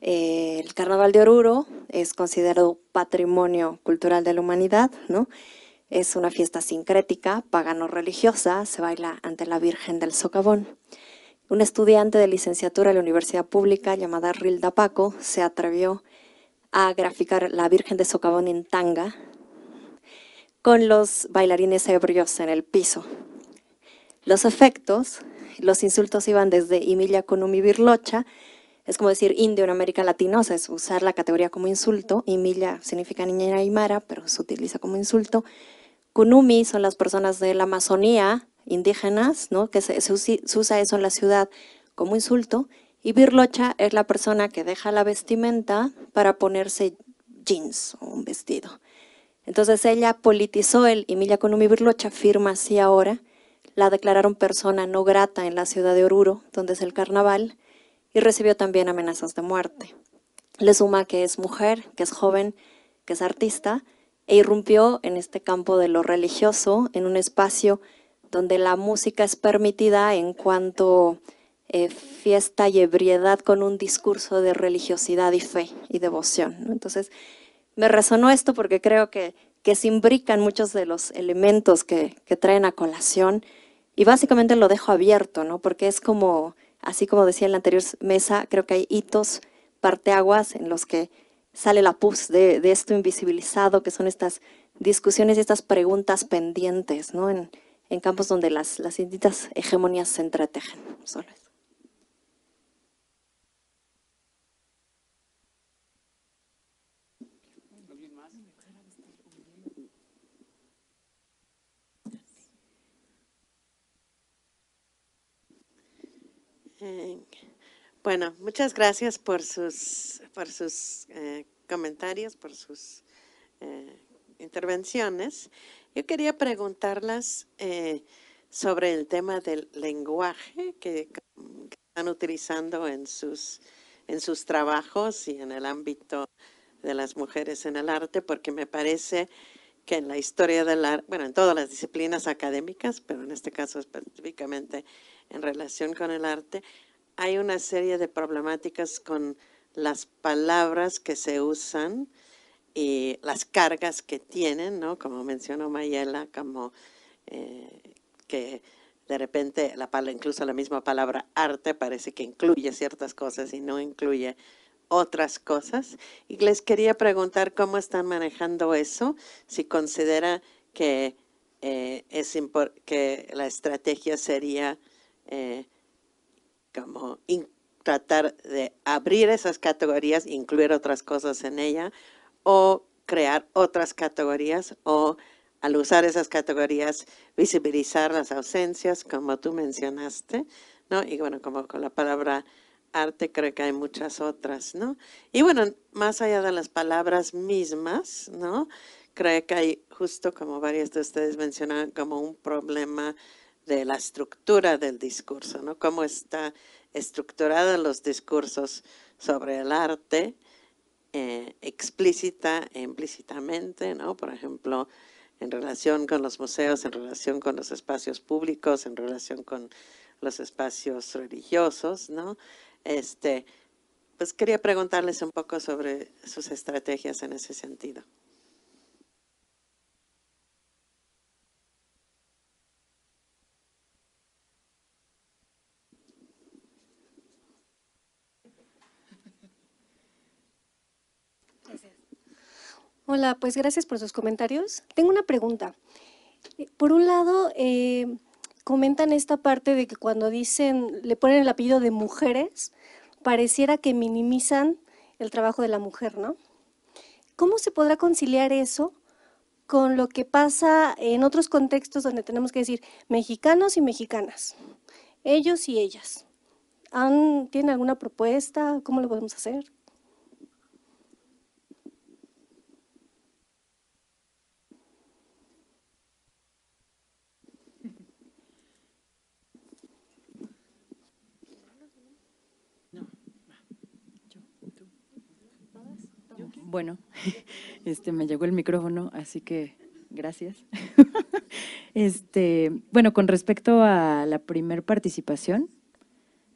Eh, el Carnaval de Oruro es considerado patrimonio cultural de la humanidad, ¿no? Es una fiesta sincrética, pagano-religiosa, se baila ante la Virgen del Socavón. Un estudiante de licenciatura de la Universidad Pública llamada Rilda Paco se atrevió a graficar la Virgen de Socavón en tanga con los bailarines ebrios en el piso. Los efectos, los insultos iban desde Emilia Conumi Birlocha, es como decir indio en América Latina, es usar la categoría como insulto. Emilia significa niña aymara, pero se utiliza como insulto. Kunumi son las personas de la Amazonía, indígenas, que se, usa eso en la ciudad como insulto, y birlocha es la persona que deja la vestimenta para ponerse jeans o un vestido. Entonces ella politizó el Emilia Conumi Birlocha, firma así ahora, la declararon persona no grata en la ciudad de Oruro, donde es el carnaval, y recibió también amenazas de muerte. Le suma que es mujer, que es joven, que es artista, e irrumpió en este campo de lo religioso, en un espacio donde la música es permitida en cuanto eh, fiesta y ebriedad con un discurso de religiosidad y fe y devoción. Entonces, me resonó esto porque creo que, que se imbrican muchos de los elementos que, traen a colación y básicamente lo dejo abierto, ¿no? porque es como, así como decía en la anterior mesa, creo que hay hitos, parteaguas en los que sale la pus de, de esto invisibilizado, que son estas discusiones y estas preguntas pendientes, ¿no? en campos donde las, distintas hegemonías se entretejen. Solo eh, bueno, muchas gracias por sus, por sus eh, comentarios, por sus eh, intervenciones. Yo quería preguntarlas eh, sobre el tema del lenguaje mm, que, están utilizando en sus, en sus trabajos y en el ámbito de las mujeres en el arte, porque me parece que en la historia del arte, bueno, en todas las disciplinas académicas, pero en este caso específicamente en relación con el arte, hay una serie de problemáticas con las palabras que se usan y eh, las cargas que tienen, ¿no? como mencionó Mayela, como eh, que de repente la, incluso la misma palabra arte parece que incluye ciertas cosas y no incluye otras cosas. Y les quería preguntar cómo están manejando eso, si considera que, eh, es que la estrategia sería como tratar de abrir esas categorías, incluir otras cosas en ella, o crear otras categorías o al usar esas categorías, visibilizar las ausencias, como tú mencionaste, ¿no? Y bueno, como con la palabra arte, creo que hay muchas otras, ¿no? Y bueno, más allá de las palabras mismas, ¿no? Creo que hay, justo como varias de ustedes mencionaban, como un problema de la estructura del discurso, ¿no? Cómo está estructurada los discursos sobre el arte, eh, explícita e implícitamente, ¿no? Por ejemplo, en relación con los museos, en relación con los espacios públicos, en relación con los espacios religiosos, ¿no? Este, pues quería preguntarles un poco sobre sus estrategias en ese sentido. Hola, pues gracias por sus comentarios. Tengo una pregunta. Eh, por un lado, eh, comentan esta parte de que cuando dicen, le ponen el apellido de mujeres, pareciera que minimizan el trabajo de la mujer, ¿no? ¿Cómo se podrá conciliar eso con lo que pasa en otros contextos donde tenemos que decir mexicanos y mexicanas, ellos y ellas? ¿Tienen alguna propuesta? ¿Cómo lo podemos hacer? Bueno, este, me llegó el micrófono, así que gracias. Este, bueno, con respecto a la primer participación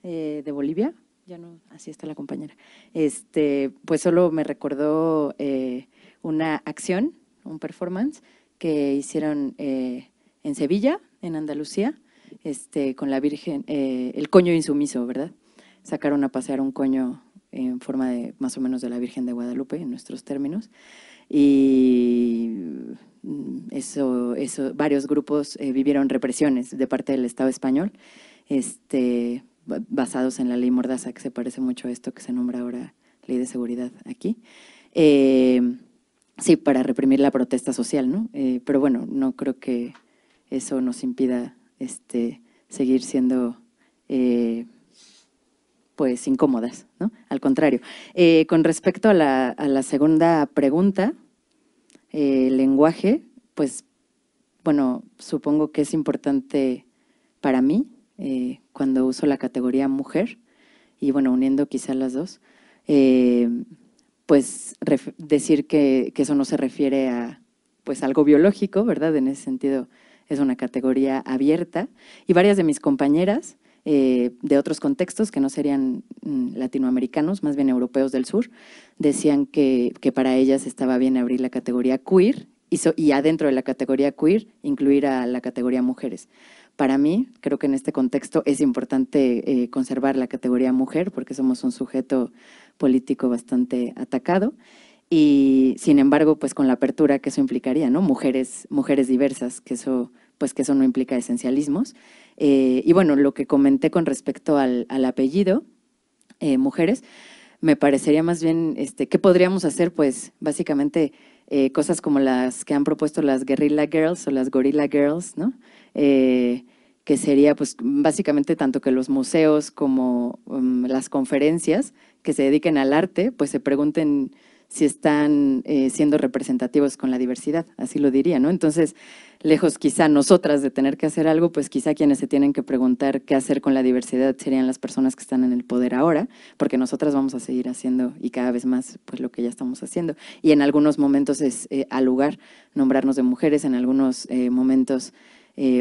eh, de Bolivia, ya no, así está la compañera, este, pues solo me recordó eh, una acción, un performance que hicieron eh, en Sevilla, en Andalucía, este, con la Virgen, el coño insumiso, ¿verdad? Sacaron a pasear un coño en forma de más o menos de la Virgen de Guadalupe, en nuestros términos. Y mm, eso, eso, varios grupos eh, vivieron represiones de parte del Estado español, este, basados en la ley Mordaza, que se parece mucho a esto que se nombra ahora ley de seguridad aquí. Eh, sí, para reprimir la protesta social, ¿no? Eh, pero bueno, no creo que eso nos impida este, seguir siendo eh, pues incómodas, ¿no? Al contrario. Eh, con respecto a la, segunda pregunta, eh, el lenguaje, pues bueno, supongo que es importante para mí eh, cuando uso la categoría mujer y bueno, uniendo quizá las dos, pues decir que, que, eso no se refiere a pues algo biológico, ¿verdad? En ese sentido es una categoría abierta y varias de mis compañeras eh, de otros contextos que no serían mm, latinoamericanos, más bien europeos del sur, decían que, para ellas estaba bien abrir la categoría queer y, y adentro de la categoría queer incluir a la categoría mujeres. Para mí, creo que en este contexto es importante eh, conservar la categoría mujer porque somos un sujeto político bastante atacado y sin embargo, pues con la apertura que eso implicaría, ¿no? Mujeres, mujeres diversas, que eso pues que eso no implica esencialismos. Eh, y bueno, lo que comenté con respecto al, apellido, eh, mujeres, me parecería más bien, este, ¿qué podríamos hacer? Pues básicamente eh, cosas como las que han propuesto las Guerrilla Girls o las Gorilla Girls, ¿no? que sería pues básicamente tanto que los museos como mm, las conferencias que se dediquen al arte, pues se pregunten si están eh, siendo representativos con la diversidad, así lo diría, ¿no? Entonces, lejos quizá nosotras de tener que hacer algo, pues quizá quienes se tienen que preguntar qué hacer con la diversidad serían las personas que están en el poder ahora, porque nosotras vamos a seguir haciendo y cada vez más pues lo que ya estamos haciendo. Y en algunos momentos es eh, al lugar nombrarnos de mujeres, en algunos eh, momentos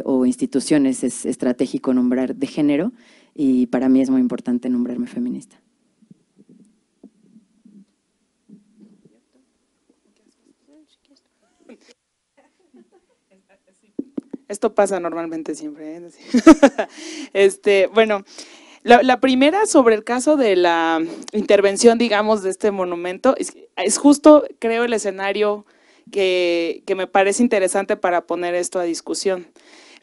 o instituciones es estratégico nombrar de género y para mí es muy importante nombrarme feminista. Esto pasa normalmente siempre. ¿eh? este, bueno, la, primera sobre el caso de la intervención, digamos, de este monumento, es, justo, creo, el escenario que, me parece interesante para poner esto a discusión.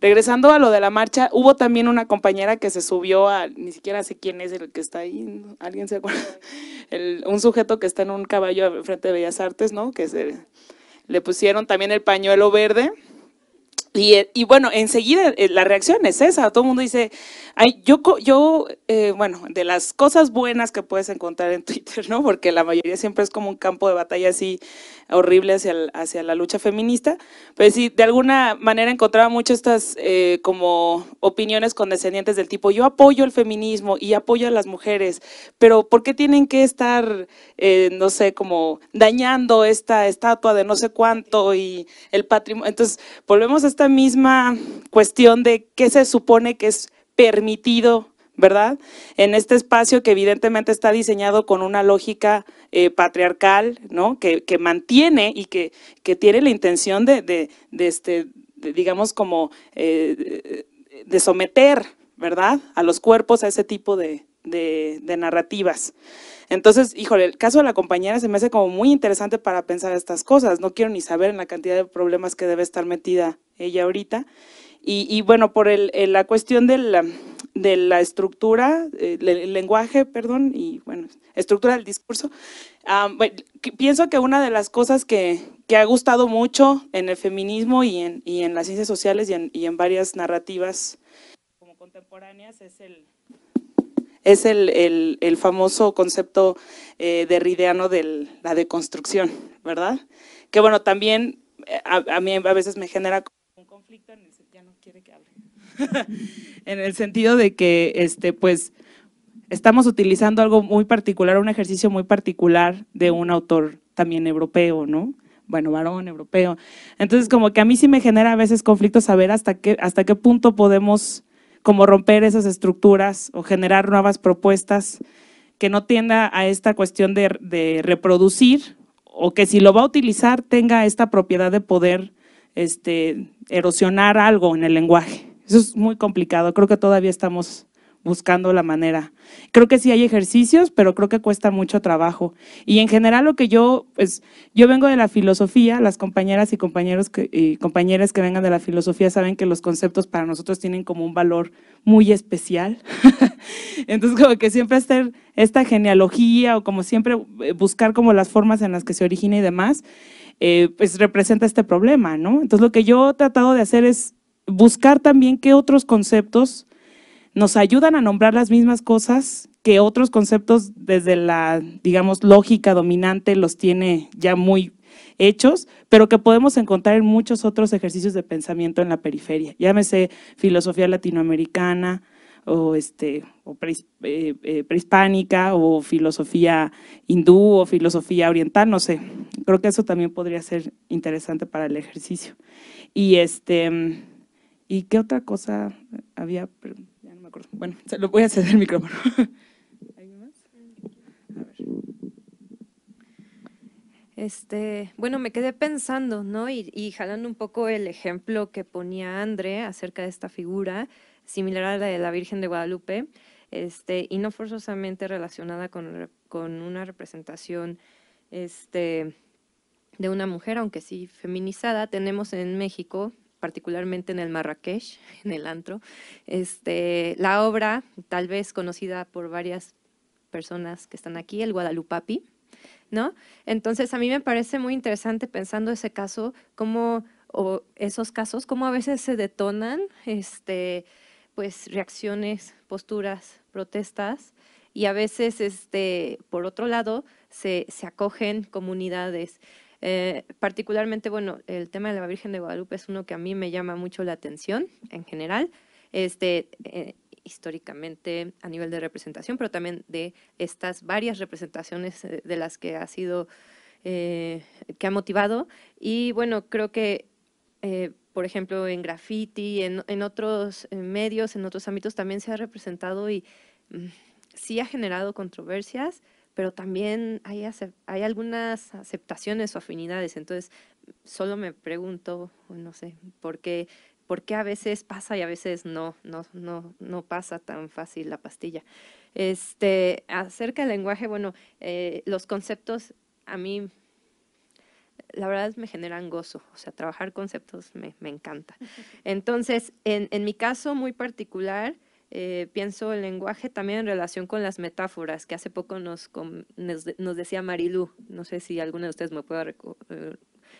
Regresando a lo de la marcha, hubo también una compañera que se subió a, ni siquiera sé quién es el que está ahí, ¿alguien se acuerda? un sujeto que está en un caballo frente de Bellas Artes, ¿no? Que se, le pusieron también el pañuelo verde y, eh, y bueno, enseguida eh, la reacción es esa, todo el mundo dice, yo, yo eh, bueno, de las cosas buenas que puedes encontrar en Twitter, ¿no? Porque la mayoría siempre es como un campo de batalla así horrible hacia, hacia la lucha feminista. pues sí, de alguna manera encontraba mucho estas eh, como opiniones condescendientes del tipo, yo apoyo el feminismo y apoyo a las mujeres, pero ¿por qué tienen que estar, eh, no sé, como dañando esta estatua de no sé cuánto y el patrimonio? Entonces, volvemos a esta misma cuestión de qué se supone que es permitido ¿verdad? En este espacio que evidentemente está diseñado con una lógica eh, patriarcal, ¿no? Que, mantiene y que, tiene la intención de, este, digamos, como eh, de someter, ¿verdad? A los cuerpos a ese tipo de, narrativas. Entonces, híjole, el caso de la compañera se me hace como muy interesante para pensar estas cosas. No quiero ni saber en la cantidad de problemas que debe estar metida ella ahorita. Y, bueno, por eh, la cuestión de la, estructura, eh, el lenguaje, perdón, y bueno, estructura del discurso, ah, pienso que una de las cosas que, ha gustado mucho en el feminismo y en, las ciencias sociales y en, varias narrativas como contemporáneas es el, famoso concepto eh, derrideano de la deconstrucción, ¿verdad? Que bueno, también eh, a, a, mí a veces me genera un conflicto en en el sentido de que, este, pues, estamos utilizando algo muy particular, un ejercicio muy particular de un autor también europeo, ¿no? Bueno, varón europeo. Entonces, como que a mí sí me genera a veces conflicto saber hasta qué, hasta qué punto podemos como romper esas estructuras o generar nuevas propuestas que no tienda a esta cuestión de, de reproducir o que si lo va a utilizar tenga esta propiedad de poder este, erosionar algo en el lenguaje. Eso es muy complicado. Creo que todavía estamos buscando la manera. Creo que sí hay ejercicios, pero creo que cuesta mucho trabajo. Y en general lo que yo, pues yo vengo de la filosofía, las compañeras y compañeros que, compañeras que vengan de la filosofía saben que los conceptos para nosotros tienen como un valor muy especial. Entonces como que siempre hacer esta genealogía o como siempre eh, buscar como las formas en las que se origina y demás, eh, pues representa este problema, ¿no? Entonces lo que yo he tratado de hacer es buscar también qué otros conceptos nos ayudan a nombrar las mismas cosas que otros conceptos desde la, digamos, lógica dominante los tiene ya muy hechos, pero que podemos encontrar en muchos otros ejercicios de pensamiento en la periferia. Llámese filosofía latinoamericana o, este, o eh, eh, prehispánica o filosofía hindú o filosofía oriental, no sé. Creo que eso también podría ser interesante para el ejercicio. Y este ¿Y qué otra cosa había? ya no me acuerdo. Bueno, se lo voy a ceder el micrófono. Este, bueno, me quedé pensando, ¿no? Y, jalando un poco el ejemplo que ponía André acerca de esta figura, similar a la de la Virgen de Guadalupe, este, y no forzosamente relacionada con, una representación este, de una mujer, aunque sí feminizada, tenemos en México particularmente en el Marrakech, en el antro. Este, la obra, tal vez conocida por varias personas que están aquí, el Guadalupapi, ¿no? Entonces, a mí me parece muy interesante pensando ese caso, cómo, o esos casos, cómo a veces se detonan, este, pues, reacciones, posturas, protestas, y a veces, este, por otro lado, se, se acogen comunidades. Eh, particularmente, bueno, el tema de la Virgen de Guadalupe es uno que a mí me llama mucho la atención en general, este, eh, históricamente a nivel de representación, pero también de estas varias representaciones eh, de las que ha sido, que ha motivado. Y bueno, creo que por ejemplo, en graffiti, en, otros medios, en otros ámbitos también se ha representado y mm, sí ha generado controversias, pero también hay, hay algunas aceptaciones o afinidades. Entonces, solo me pregunto, no sé, ¿por qué, por qué a veces pasa y a veces no, no, no, no pasa tan fácil la pastilla? Este, acerca del lenguaje, bueno, eh, los conceptos a mí la verdad me generan gozo, o sea, trabajar conceptos me, me encanta. Entonces, en, mi caso muy particular, eh, pienso el lenguaje también en relación con las metáforas, que hace poco nos, nos, decía Marilú, no sé si alguno de ustedes me pueda eh,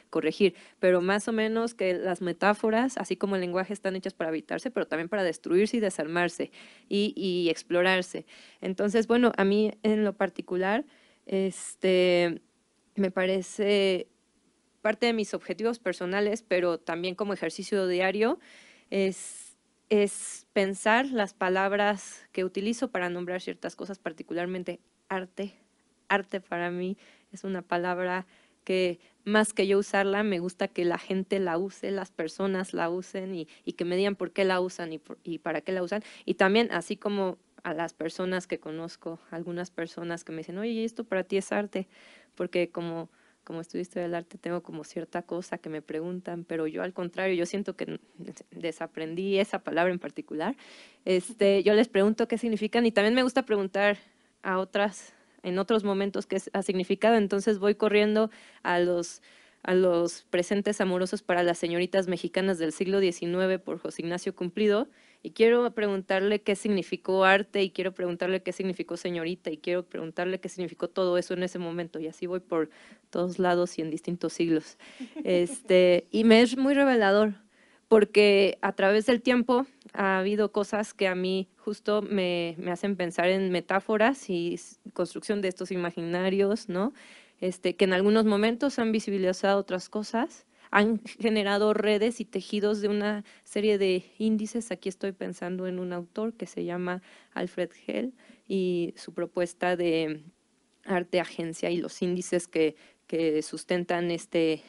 corregir, pero más o menos que las metáforas, así como el lenguaje, están hechas para habitarse, pero también para destruirse y desarmarse y, explorarse. Entonces, bueno, a mí en lo particular, este, me parece parte de mis objetivos personales, pero también como ejercicio diario, es es pensar las palabras que utilizo para nombrar ciertas cosas, particularmente arte. Arte para mí es una palabra que más que yo usarla, me gusta que la gente la use, las personas la usen y, y que me digan por qué la usan y, y para qué la usan. Y también, así como a las personas que conozco, algunas personas que me dicen, oye, esto para ti es arte, porque como como estudiante del arte tengo como cierta cosa que me preguntan, pero yo al contrario, yo siento que desaprendí esa palabra en particular. Este, yo les pregunto qué significan y también me gusta preguntar a otras en otros momentos qué ha significado, entonces voy corriendo a los a los presentes amorosos para las señoritas mexicanas del siglo XIX por José Ignacio Cumplido, y quiero preguntarle qué significó arte y quiero preguntarle qué significó señorita y quiero preguntarle qué significó todo eso en ese momento. Y así voy por todos lados y en distintos siglos. Este, y me es muy revelador porque a través del tiempo ha habido cosas que a mí justo me, me hacen pensar en metáforas y construcción de estos imaginarios, ¿no? Este, que en algunos momentos han visibilizado otras cosas han generado redes y tejidos de una serie de índices. Aquí estoy pensando en un autor que se llama Alfred Hell y su propuesta de arte agencia y los índices que, que sustentan este,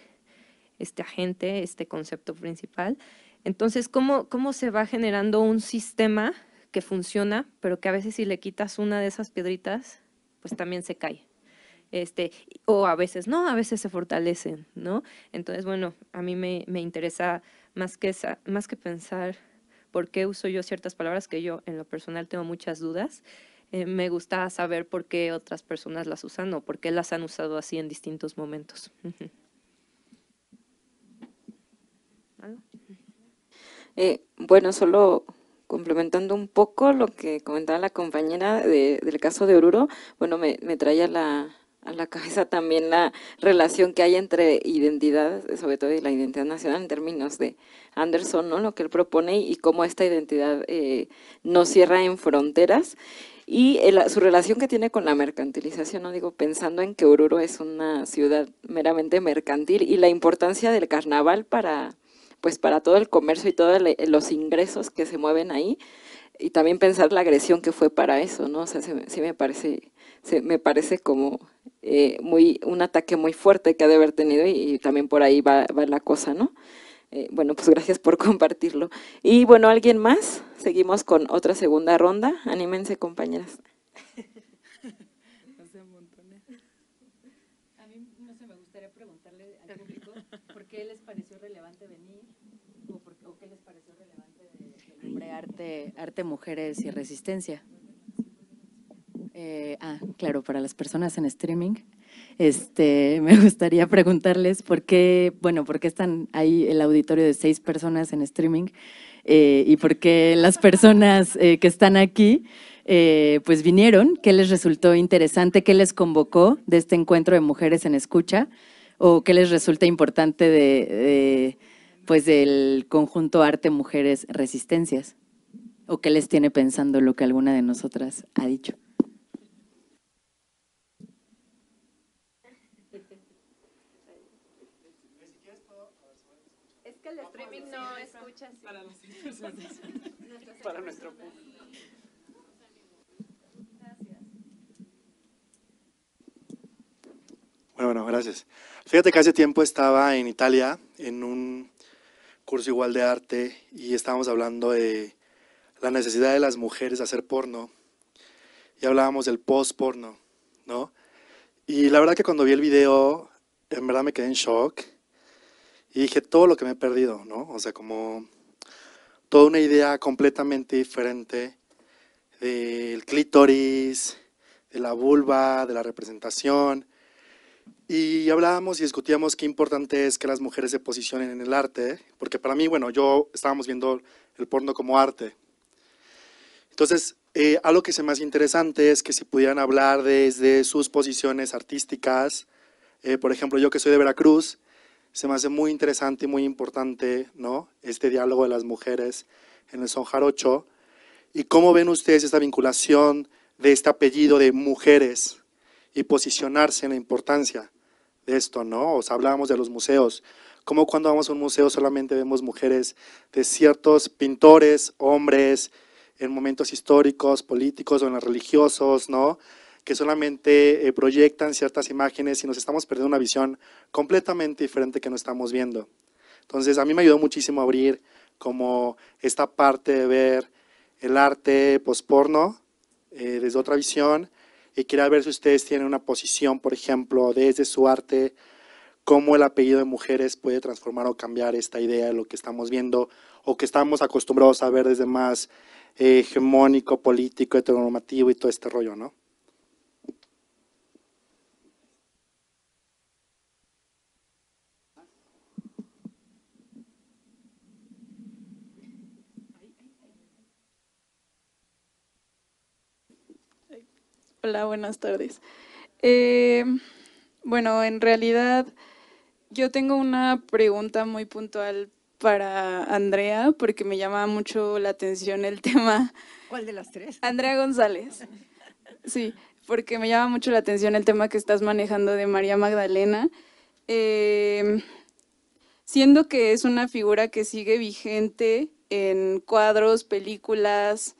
este agente, este concepto principal. Entonces, ¿cómo, ¿cómo se va generando un sistema que funciona, pero que a veces si le quitas una de esas piedritas, pues también se cae? este, o a veces no, a veces se fortalecen, ¿no? Entonces, bueno, a mí me, interesa más que, más que pensar por qué uso yo ciertas palabras, que yo en lo personal tengo muchas dudas, eh, me gusta saber por qué otras personas las usan o por qué las han usado así en distintos momentos. Eh, bueno, solo complementando un poco lo que comentaba la compañera del caso de Oruro, bueno, me, me traía la, a la cabeza también la relación que hay entre identidad, sobre todo la identidad nacional en términos de Anderson, ¿no? lo que él propone y cómo esta identidad eh, no cierra en fronteras y su relación que tiene con la mercantilización, no digo pensando en que Oruro es una ciudad meramente mercantil y la importancia del carnaval para pues para todo el comercio y todos los ingresos que se mueven ahí y también pensar la agresión que fue para eso, ¿no? O sea, me parece se, me parece como eh, muy, un ataque muy fuerte que ha de haber tenido y, también por ahí va, va la cosa, ¿no? Eh, bueno, pues gracias por compartirlo. Y bueno, ¿alguien más? Seguimos con otra segunda ronda. Anímense, compañeras. A mí no sé me gustaría preguntarle al público por qué les pareció relevante venir o, por, o qué les pareció relevante de, de nombre arte, arte, mujeres y resistencia. Eh, ah, claro, para las personas en streaming, este, me gustaría preguntarles por qué, bueno, por qué están ahí el auditorio de seis personas en streaming eh, y por qué las personas eh, que están aquí, pues vinieron, qué les resultó interesante, qué les convocó de este encuentro de mujeres en escucha o qué les resulta importante de, pues del conjunto arte mujeres resistencias o qué les tiene pensando lo que alguna de nosotras ha dicho. para nuestro Bueno, bueno, gracias. Fíjate que hace tiempo estaba en Italia en un curso igual de arte y estábamos hablando de la necesidad de las mujeres de hacer porno y hablábamos del post-porno, ¿no? Y la verdad que cuando vi el video, en verdad me quedé en shock y dije todo lo que me he perdido, ¿no? O sea, como toda una idea completamente diferente del clítoris, de la vulva, de la representación. Y hablábamos y discutíamos qué importante es que las mujeres se posicionen en el arte, porque para mí, bueno, yo estábamos viendo el porno como arte. Entonces, eh, algo que se más interesante es que si pudieran hablar desde sus posiciones artísticas, eh, por ejemplo, yo que soy de Veracruz, se me hace muy interesante y muy importante, ¿no? Este diálogo de las mujeres en el son ¿Y cómo ven ustedes esta vinculación de este apellido de mujeres y posicionarse en la importancia de esto, ¿no? Os hablábamos de los museos. ¿Cómo cuando vamos a un museo solamente vemos mujeres de ciertos pintores, hombres, en momentos históricos, políticos o en los religiosos, ¿no? que solamente eh, proyectan ciertas imágenes y nos estamos perdiendo una visión completamente diferente que no estamos viendo. Entonces, a mí me ayudó muchísimo abrir como esta parte de ver el arte posporno eh, desde otra visión y quería ver si ustedes tienen una posición, por ejemplo, desde su arte, cómo el apellido de mujeres puede transformar o cambiar esta idea de lo que estamos viendo o que estamos acostumbrados a ver desde más eh, hegemónico, político, heteronormativo y todo este rollo, ¿no? Hola, buenas tardes. Eh, bueno, en realidad yo tengo una pregunta muy puntual para Andrea, porque me llama mucho la atención el tema. ¿Cuál de las tres? Andrea González. Sí, porque me llama mucho la atención el tema que estás manejando de María Magdalena. Eh, siendo que es una figura que sigue vigente en cuadros, películas,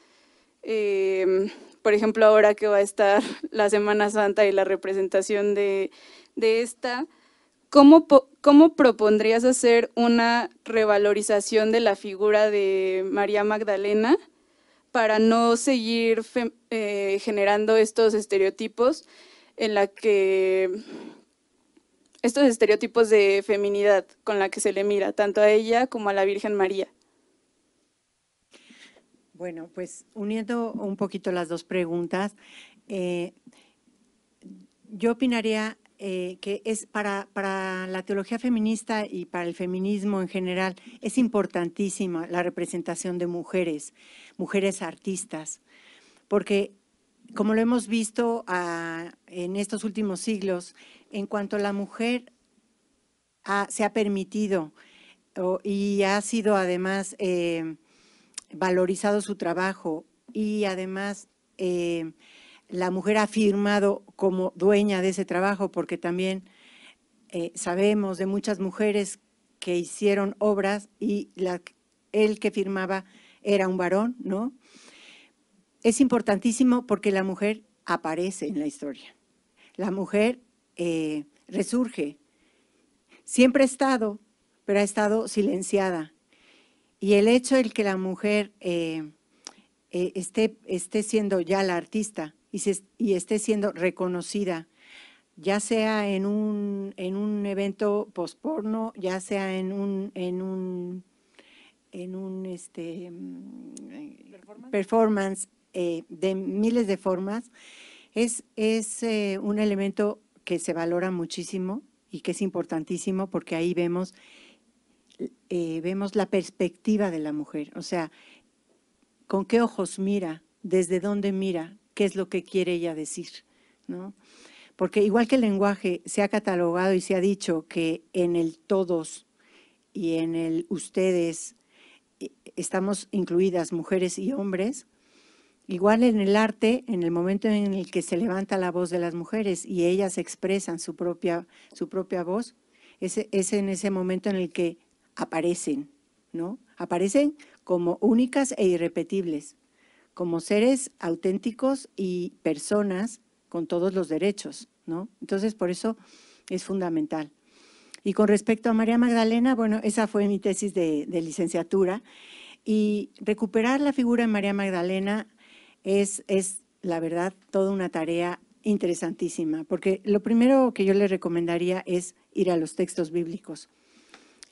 eh, por ejemplo, ahora que va a estar la Semana Santa y la representación de, esta, ¿cómo, propondrías hacer una revalorización de la figura de María Magdalena para no seguir eh, generando estos estereotipos en la que estos estereotipos de feminidad con la que se le mira tanto a ella como a la Virgen María? Bueno, pues uniendo un poquito las dos preguntas, eh, yo opinaría eh, que es para, para, la teología feminista y para el feminismo en general, es importantísima la representación de mujeres, mujeres artistas, porque como lo hemos visto ah, en estos últimos siglos, en cuanto a la mujer se ha permitido y ha sido además eh, valorizado su trabajo y además eh, la mujer ha firmado como dueña de ese trabajo, porque también eh, sabemos de muchas mujeres que hicieron obras y el que firmaba era un varón, ¿no? Es importantísimo porque la mujer aparece en la historia. La mujer eh, resurge. Siempre ha estado, pero ha estado silenciada. Y el hecho de que la mujer eh, eh, esté, esté, siendo ya la artista y, y, esté siendo reconocida, ya sea en un, en un evento posporno, ya sea en un, en un, en un este, performance, eh, de miles de formas, es, es un elemento que se valora muchísimo y que es importantísimo porque ahí vemos eh, vemos la perspectiva de la mujer, o sea, con qué ojos mira, desde dónde mira, qué es lo que quiere ella decir, ¿no? Porque igual que el lenguaje se ha catalogado y se ha dicho que en el todos y en el ustedes eh, estamos incluidas mujeres y hombres, igual en el arte, en el momento en el que se levanta la voz de las mujeres y ellas expresan su propia, su propia voz, es en ese momento en el que aparecen, ¿no? Aparecen como únicas e irrepetibles, como seres auténticos y personas con todos los derechos, ¿no? Entonces, por eso es fundamental. Y con respecto a María Magdalena, bueno, esa fue mi tesis de, licenciatura. Y recuperar la figura de María Magdalena es, es, la verdad, toda una tarea interesantísima, porque lo primero que yo le recomendaría es ir a los textos bíblicos.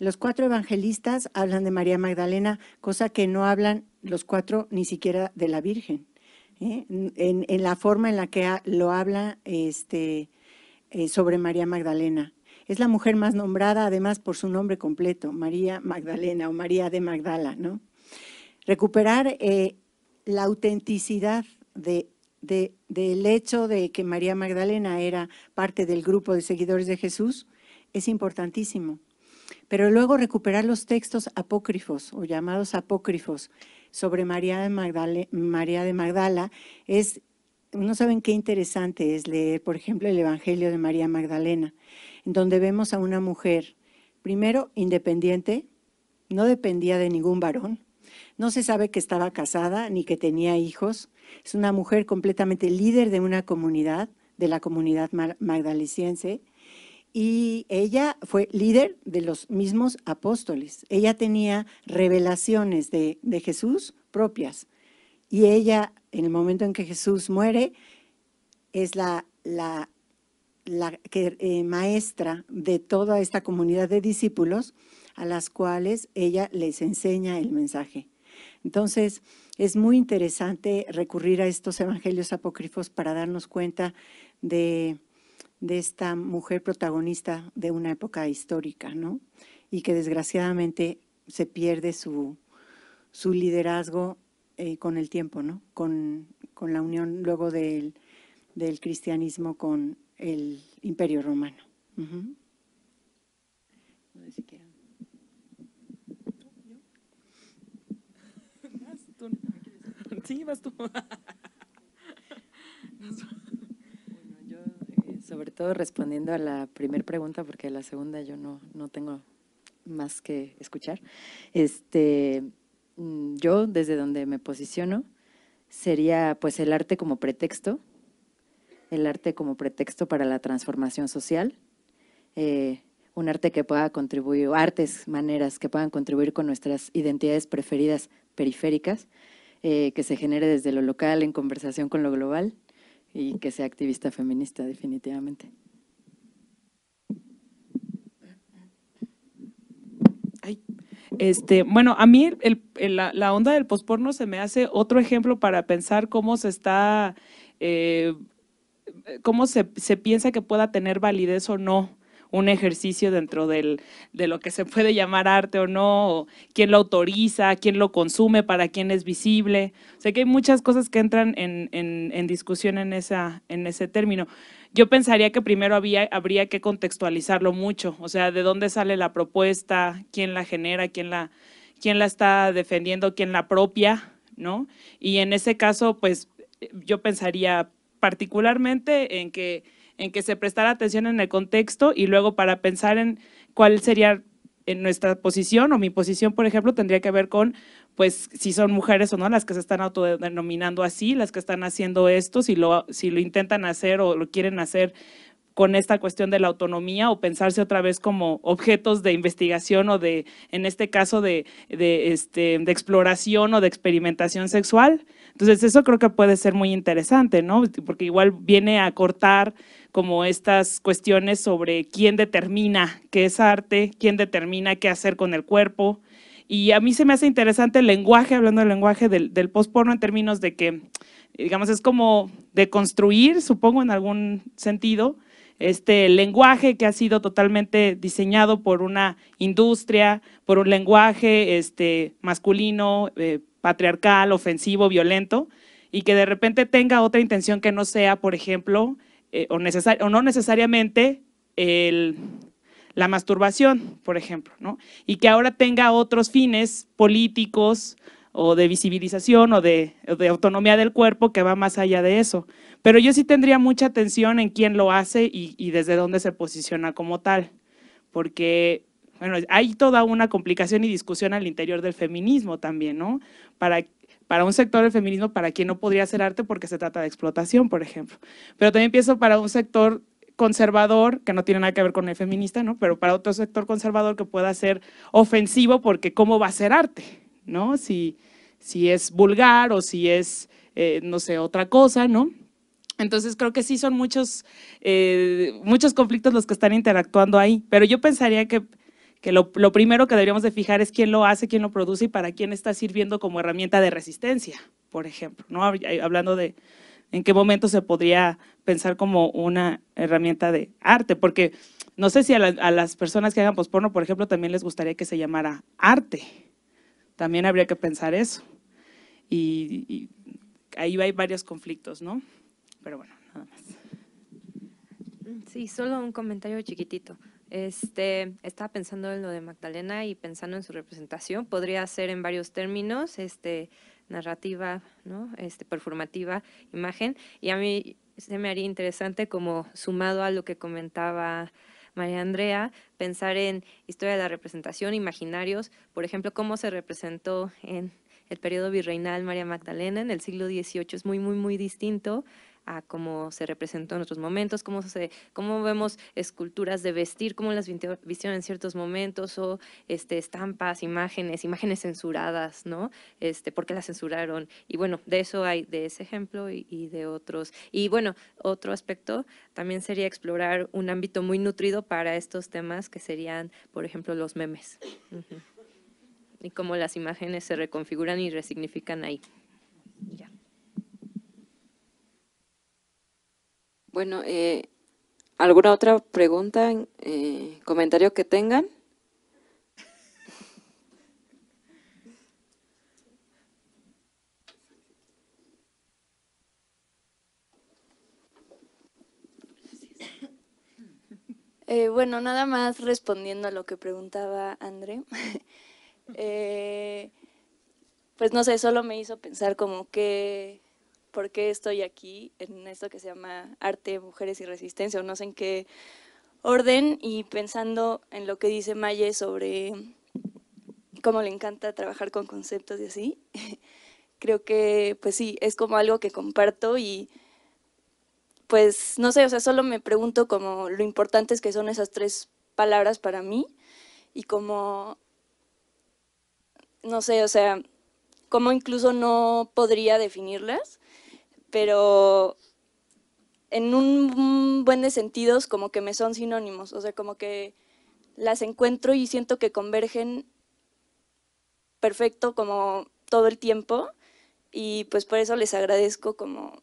Los cuatro evangelistas hablan de María Magdalena, cosa que no hablan los cuatro ni siquiera de la Virgen. ¿eh? En, la forma en la que lo habla este, eh, sobre María Magdalena. Es la mujer más nombrada, además, por su nombre completo, María Magdalena o María de Magdala. Recuperar eh, la autenticidad del hecho de que María Magdalena era parte del grupo de seguidores de Jesús es importantísimo pero luego recuperar los textos apócrifos o llamados apócrifos sobre María de, Magdala, es, no saben qué interesante es leer, por ejemplo, el Evangelio de María Magdalena, en donde vemos a una mujer, primero, independiente, no dependía de ningún varón, no se sabe que estaba casada ni que tenía hijos. Es una mujer completamente líder de una comunidad, de la comunidad magdaliciense y ella fue líder de los mismos apóstoles. Ella tenía revelaciones de, Jesús propias y ella, en el momento en que Jesús muere, es la, la, la eh, maestra de toda esta comunidad de discípulos a las cuales ella les enseña el mensaje. Entonces, es muy interesante recurrir a estos evangelios apócrifos para darnos cuenta de de esta mujer protagonista de una época histórica, ¿no? Y que desgraciadamente se pierde su, su liderazgo eh, con el tiempo, ¿no? Con, la unión luego del, cristianismo con el imperio romano. tú. Sobre todo respondiendo a la primera pregunta, porque la segunda yo no, tengo más que escuchar. Este, mm, yo, desde donde me posiciono, sería pues el arte como pretexto, el arte como pretexto para la transformación social, eh, un arte que pueda contribuir, artes, maneras que puedan contribuir con nuestras identidades preferidas periféricas, eh, que se genere desde lo local en conversación con lo global, y que sea activista feminista definitivamente. Este, bueno, a mí la, onda del posporno se me hace otro ejemplo para pensar cómo se está, eh, cómo se, se piensa que pueda tener validez o no un ejercicio dentro de lo que se puede llamar arte o no, quién lo autoriza, quién lo consume, para quién es visible. O sea que hay muchas cosas que entran en, discusión en, esa, en ese término. Yo pensaría que primero había, habría que contextualizarlo mucho, o sea, de dónde sale la propuesta, quién la genera, quién la, quién la está defendiendo, quién la propia, ¿no? Y en ese caso, pues yo pensaría particularmente en que en que se prestara atención en el contexto y luego para pensar en cuál sería nuestra posición o mi posición, por ejemplo, tendría que ver con, pues, si son mujeres o no las que se están autodenominando así, las que están haciendo esto, si lo, si lo intentan hacer o lo quieren hacer con esta cuestión de la autonomía o pensarse otra vez como objetos de investigación o de, en este caso, de, este, de exploración o de experimentación sexual. Entonces, eso creo que puede ser muy interesante, ¿no? Porque igual viene a cortar como estas cuestiones sobre quién determina qué es arte, quién determina qué hacer con el cuerpo. Y a mí se me hace interesante el lenguaje, hablando del lenguaje del, del porno en términos de que, digamos, es como construir, supongo, en algún sentido, este lenguaje que ha sido totalmente diseñado por una industria, por un lenguaje este, masculino, eh, patriarcal, ofensivo, violento, y que de repente tenga otra intención que no sea, por ejemplo, eh, o, no necesariamente la masturbación, por ejemplo, y que ahora tenga otros fines políticos o de visibilización o de, autonomía del cuerpo que va más allá de eso. Pero yo sí tendría mucha atención en quién lo hace y, desde dónde se posiciona como tal, porque bueno, hay toda una complicación y discusión al interior del feminismo también, ¿no? Para para un sector del feminismo para quien no podría hacer arte porque se trata de explotación, por ejemplo. Pero también pienso para un sector conservador, que no tiene nada que ver con el feminista, ¿no? pero para otro sector conservador que pueda ser ofensivo porque cómo va a ser arte, ¿no? Si, si es vulgar o si es, eh, no sé, otra cosa, ¿no? Entonces creo que sí son muchos, eh, muchos conflictos los que están interactuando ahí, pero yo pensaría que que lo, lo primero que deberíamos de fijar es quién lo hace, quién lo produce y para quién está sirviendo como herramienta de resistencia, por ejemplo, ¿no? Eh, hablando de en qué momento se podría pensar como una herramienta de arte, porque no sé si a, las personas que hagan posporno, por ejemplo, también les gustaría que se llamara arte. También habría que pensar eso. y ahí hay varios conflictos, ¿no? Pero bueno, nada más. Sí, solo un comentario chiquitito. Este, estaba pensando en lo de Magdalena y pensando en su representación. Podría ser en varios términos, este, narrativa, ¿no? este, performativa, imagen. Y a mí se me haría interesante como sumado a lo que comentaba María Andrea, pensar en historia de la representación, imaginarios, por ejemplo, cómo se representó en el periodo virreinal María Magdalena en el siglo XVIII es muy, muy, muy distinto a cómo se representó en otros momentos, cómo, se, cómo vemos esculturas de vestir, cómo las vistieron en ciertos momentos, o este, estampas, imágenes, imágenes censuradas, ¿no? Este, ¿Por qué las censuraron? Y bueno, de eso hay, de ese ejemplo y, de otros. Y bueno, otro aspecto también sería explorar un ámbito muy nutrido para estos temas que serían, por ejemplo, los memes. Y cómo las imágenes se reconfiguran y resignifican ahí. Ya. Bueno, eh, ¿alguna otra pregunta, eh, comentario que tengan? Eh, bueno, nada más respondiendo a lo que preguntaba André. Eh, pues no sé, solo me hizo pensar como que por qué estoy aquí en esto que se llama arte, mujeres y resistencia, o no sé en qué orden, y pensando en lo que dice Maye sobre cómo le encanta trabajar con conceptos y así, creo que pues sí, es como algo que comparto y pues no sé, o sea, solo me pregunto como lo importante es que son esas tres palabras para mí y como, no sé, o sea, cómo incluso no podría definirlas, pero en un buen de sentidos como que me son sinónimos, o sea, como que las encuentro y siento que convergen perfecto como todo el tiempo y pues por eso les agradezco como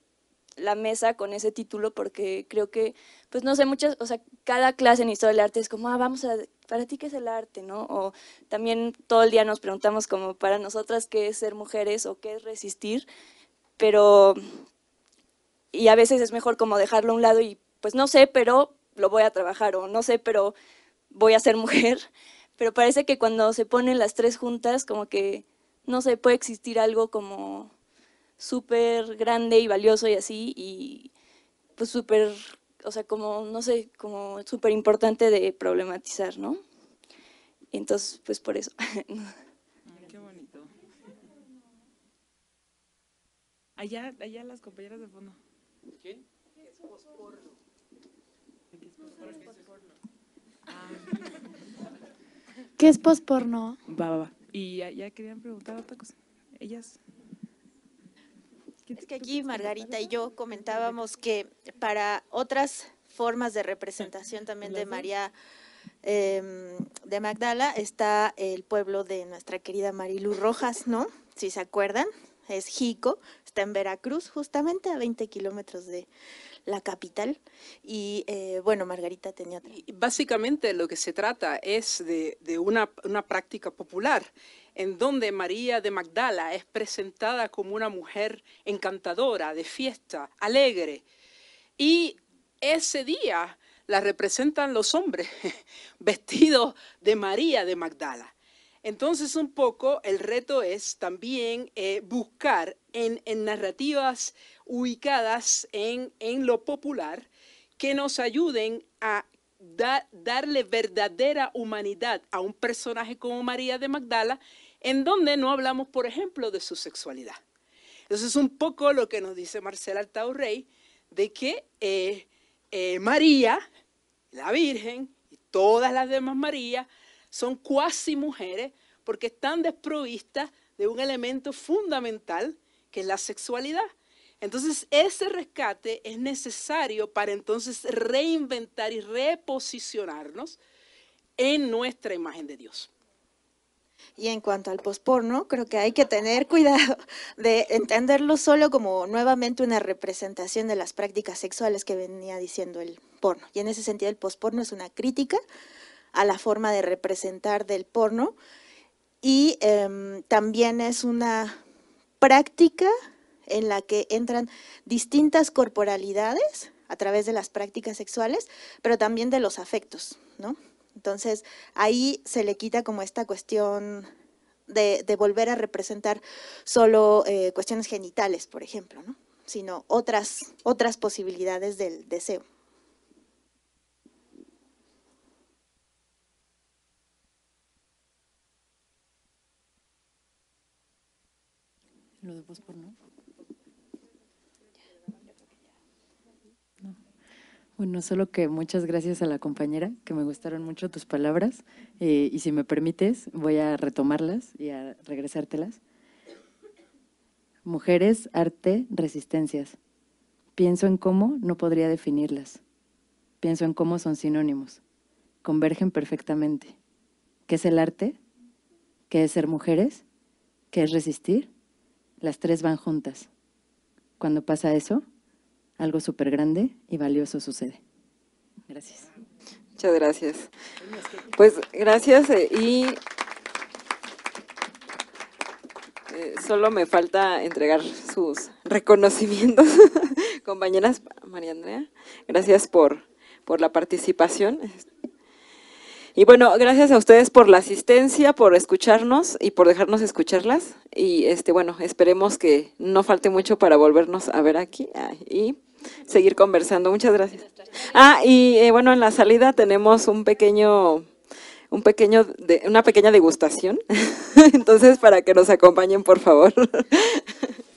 la mesa con ese título porque creo que, pues no sé, muchas, o sea, cada clase en historia del arte es como, ah, vamos a, para ti qué es el arte, ¿no? O también todo el día nos preguntamos como para nosotras qué es ser mujeres o qué es resistir, pero y a veces es mejor como dejarlo a un lado y pues no sé, pero lo voy a trabajar o no sé, pero voy a ser mujer. Pero parece que cuando se ponen las tres juntas, como que no sé, puede existir algo como súper grande y valioso y así, y pues súper, o sea, como, no sé, como súper importante de problematizar, ¿no? Entonces, pues por eso. Qué bonito. Allá, allá las compañeras de fondo. ¿Qué es posporno? ¿Qué es posporno? Va, va, va. Y ya, querían preguntar otra cosa. Ellas. Es que aquí Margarita y yo comentábamos que para otras formas de representación también de María em, de Magdala está el pueblo de nuestra querida Marilu Rojas, ¿no? Si se acuerdan, es Jico, en Veracruz, justamente a 20 kilómetros de la capital. Y eh, bueno, Margarita tenía otra. Y básicamente lo que se trata es de, una, práctica popular en donde María de Magdala es presentada como una mujer encantadora, de fiesta, alegre. Y ese día la representan los hombres vestidos de María de Magdala. Entonces un poco el reto es también eh, buscar en, narrativas ubicadas en, en, lo popular que nos ayuden a darle verdadera humanidad a un personaje como María de Magdala, en donde no hablamos, por ejemplo, de su sexualidad. Entonces es un poco lo que nos dice Marcela Altaurrey de que eh, eh, María, la Virgen, y todas las demás Marías, son cuasi mujeres porque están desprovistas de un elemento fundamental que es la sexualidad. Entonces, ese rescate es necesario para entonces reinventar y reposicionarnos en nuestra imagen de Dios. Y en cuanto al posporno, creo que hay que tener cuidado de entenderlo solo como nuevamente una representación de las prácticas sexuales que venía diciendo el porno. Y en ese sentido, el posporno es una crítica a la forma de representar del porno y em, también es una práctica en la que entran distintas corporalidades a través de las prácticas sexuales, pero también de los afectos, ¿no? Entonces, ahí se le quita como esta cuestión de, volver a representar solo eh, cuestiones genitales, por ejemplo, sino otras, otras posibilidades del deseo. Bueno, solo que muchas gracias a la compañera, que me gustaron mucho tus palabras, eh, y si me permites, voy a retomarlas y a regresártelas. Mujeres, arte, resistencias. Pienso en cómo no podría definirlas. Pienso en cómo son sinónimos. Convergen perfectamente. ¿Qué es el arte? ¿Qué es ser mujeres? ¿Qué es resistir? las tres van juntas. Cuando pasa eso, algo súper grande y valioso sucede. Gracias. Muchas gracias. Pues gracias eh, y eh, solo me falta entregar sus reconocimientos. Compañeras María Andrea, gracias por, por la participación. Y bueno, gracias a ustedes por la asistencia, por escucharnos y por dejarnos escucharlas. Y este, bueno, esperemos que no falte mucho para volvernos a ver aquí ah, y seguir conversando. Muchas gracias. Ah, y eh, bueno, en la salida tenemos un pequeño un pequeño de, una pequeña degustación. Entonces, para que nos acompañen, por favor.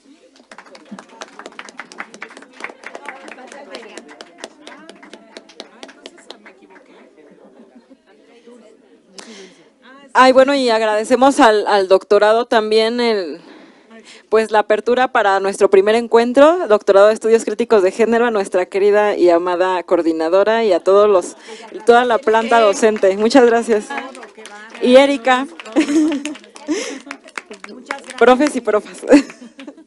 Ay, bueno, y agradecemos al, doctorado también el, pues la apertura para nuestro primer encuentro, doctorado de estudios críticos de género, a nuestra querida y amada coordinadora y a todos los, toda la planta docente. Muchas gracias. Y Erika. Profes y profes.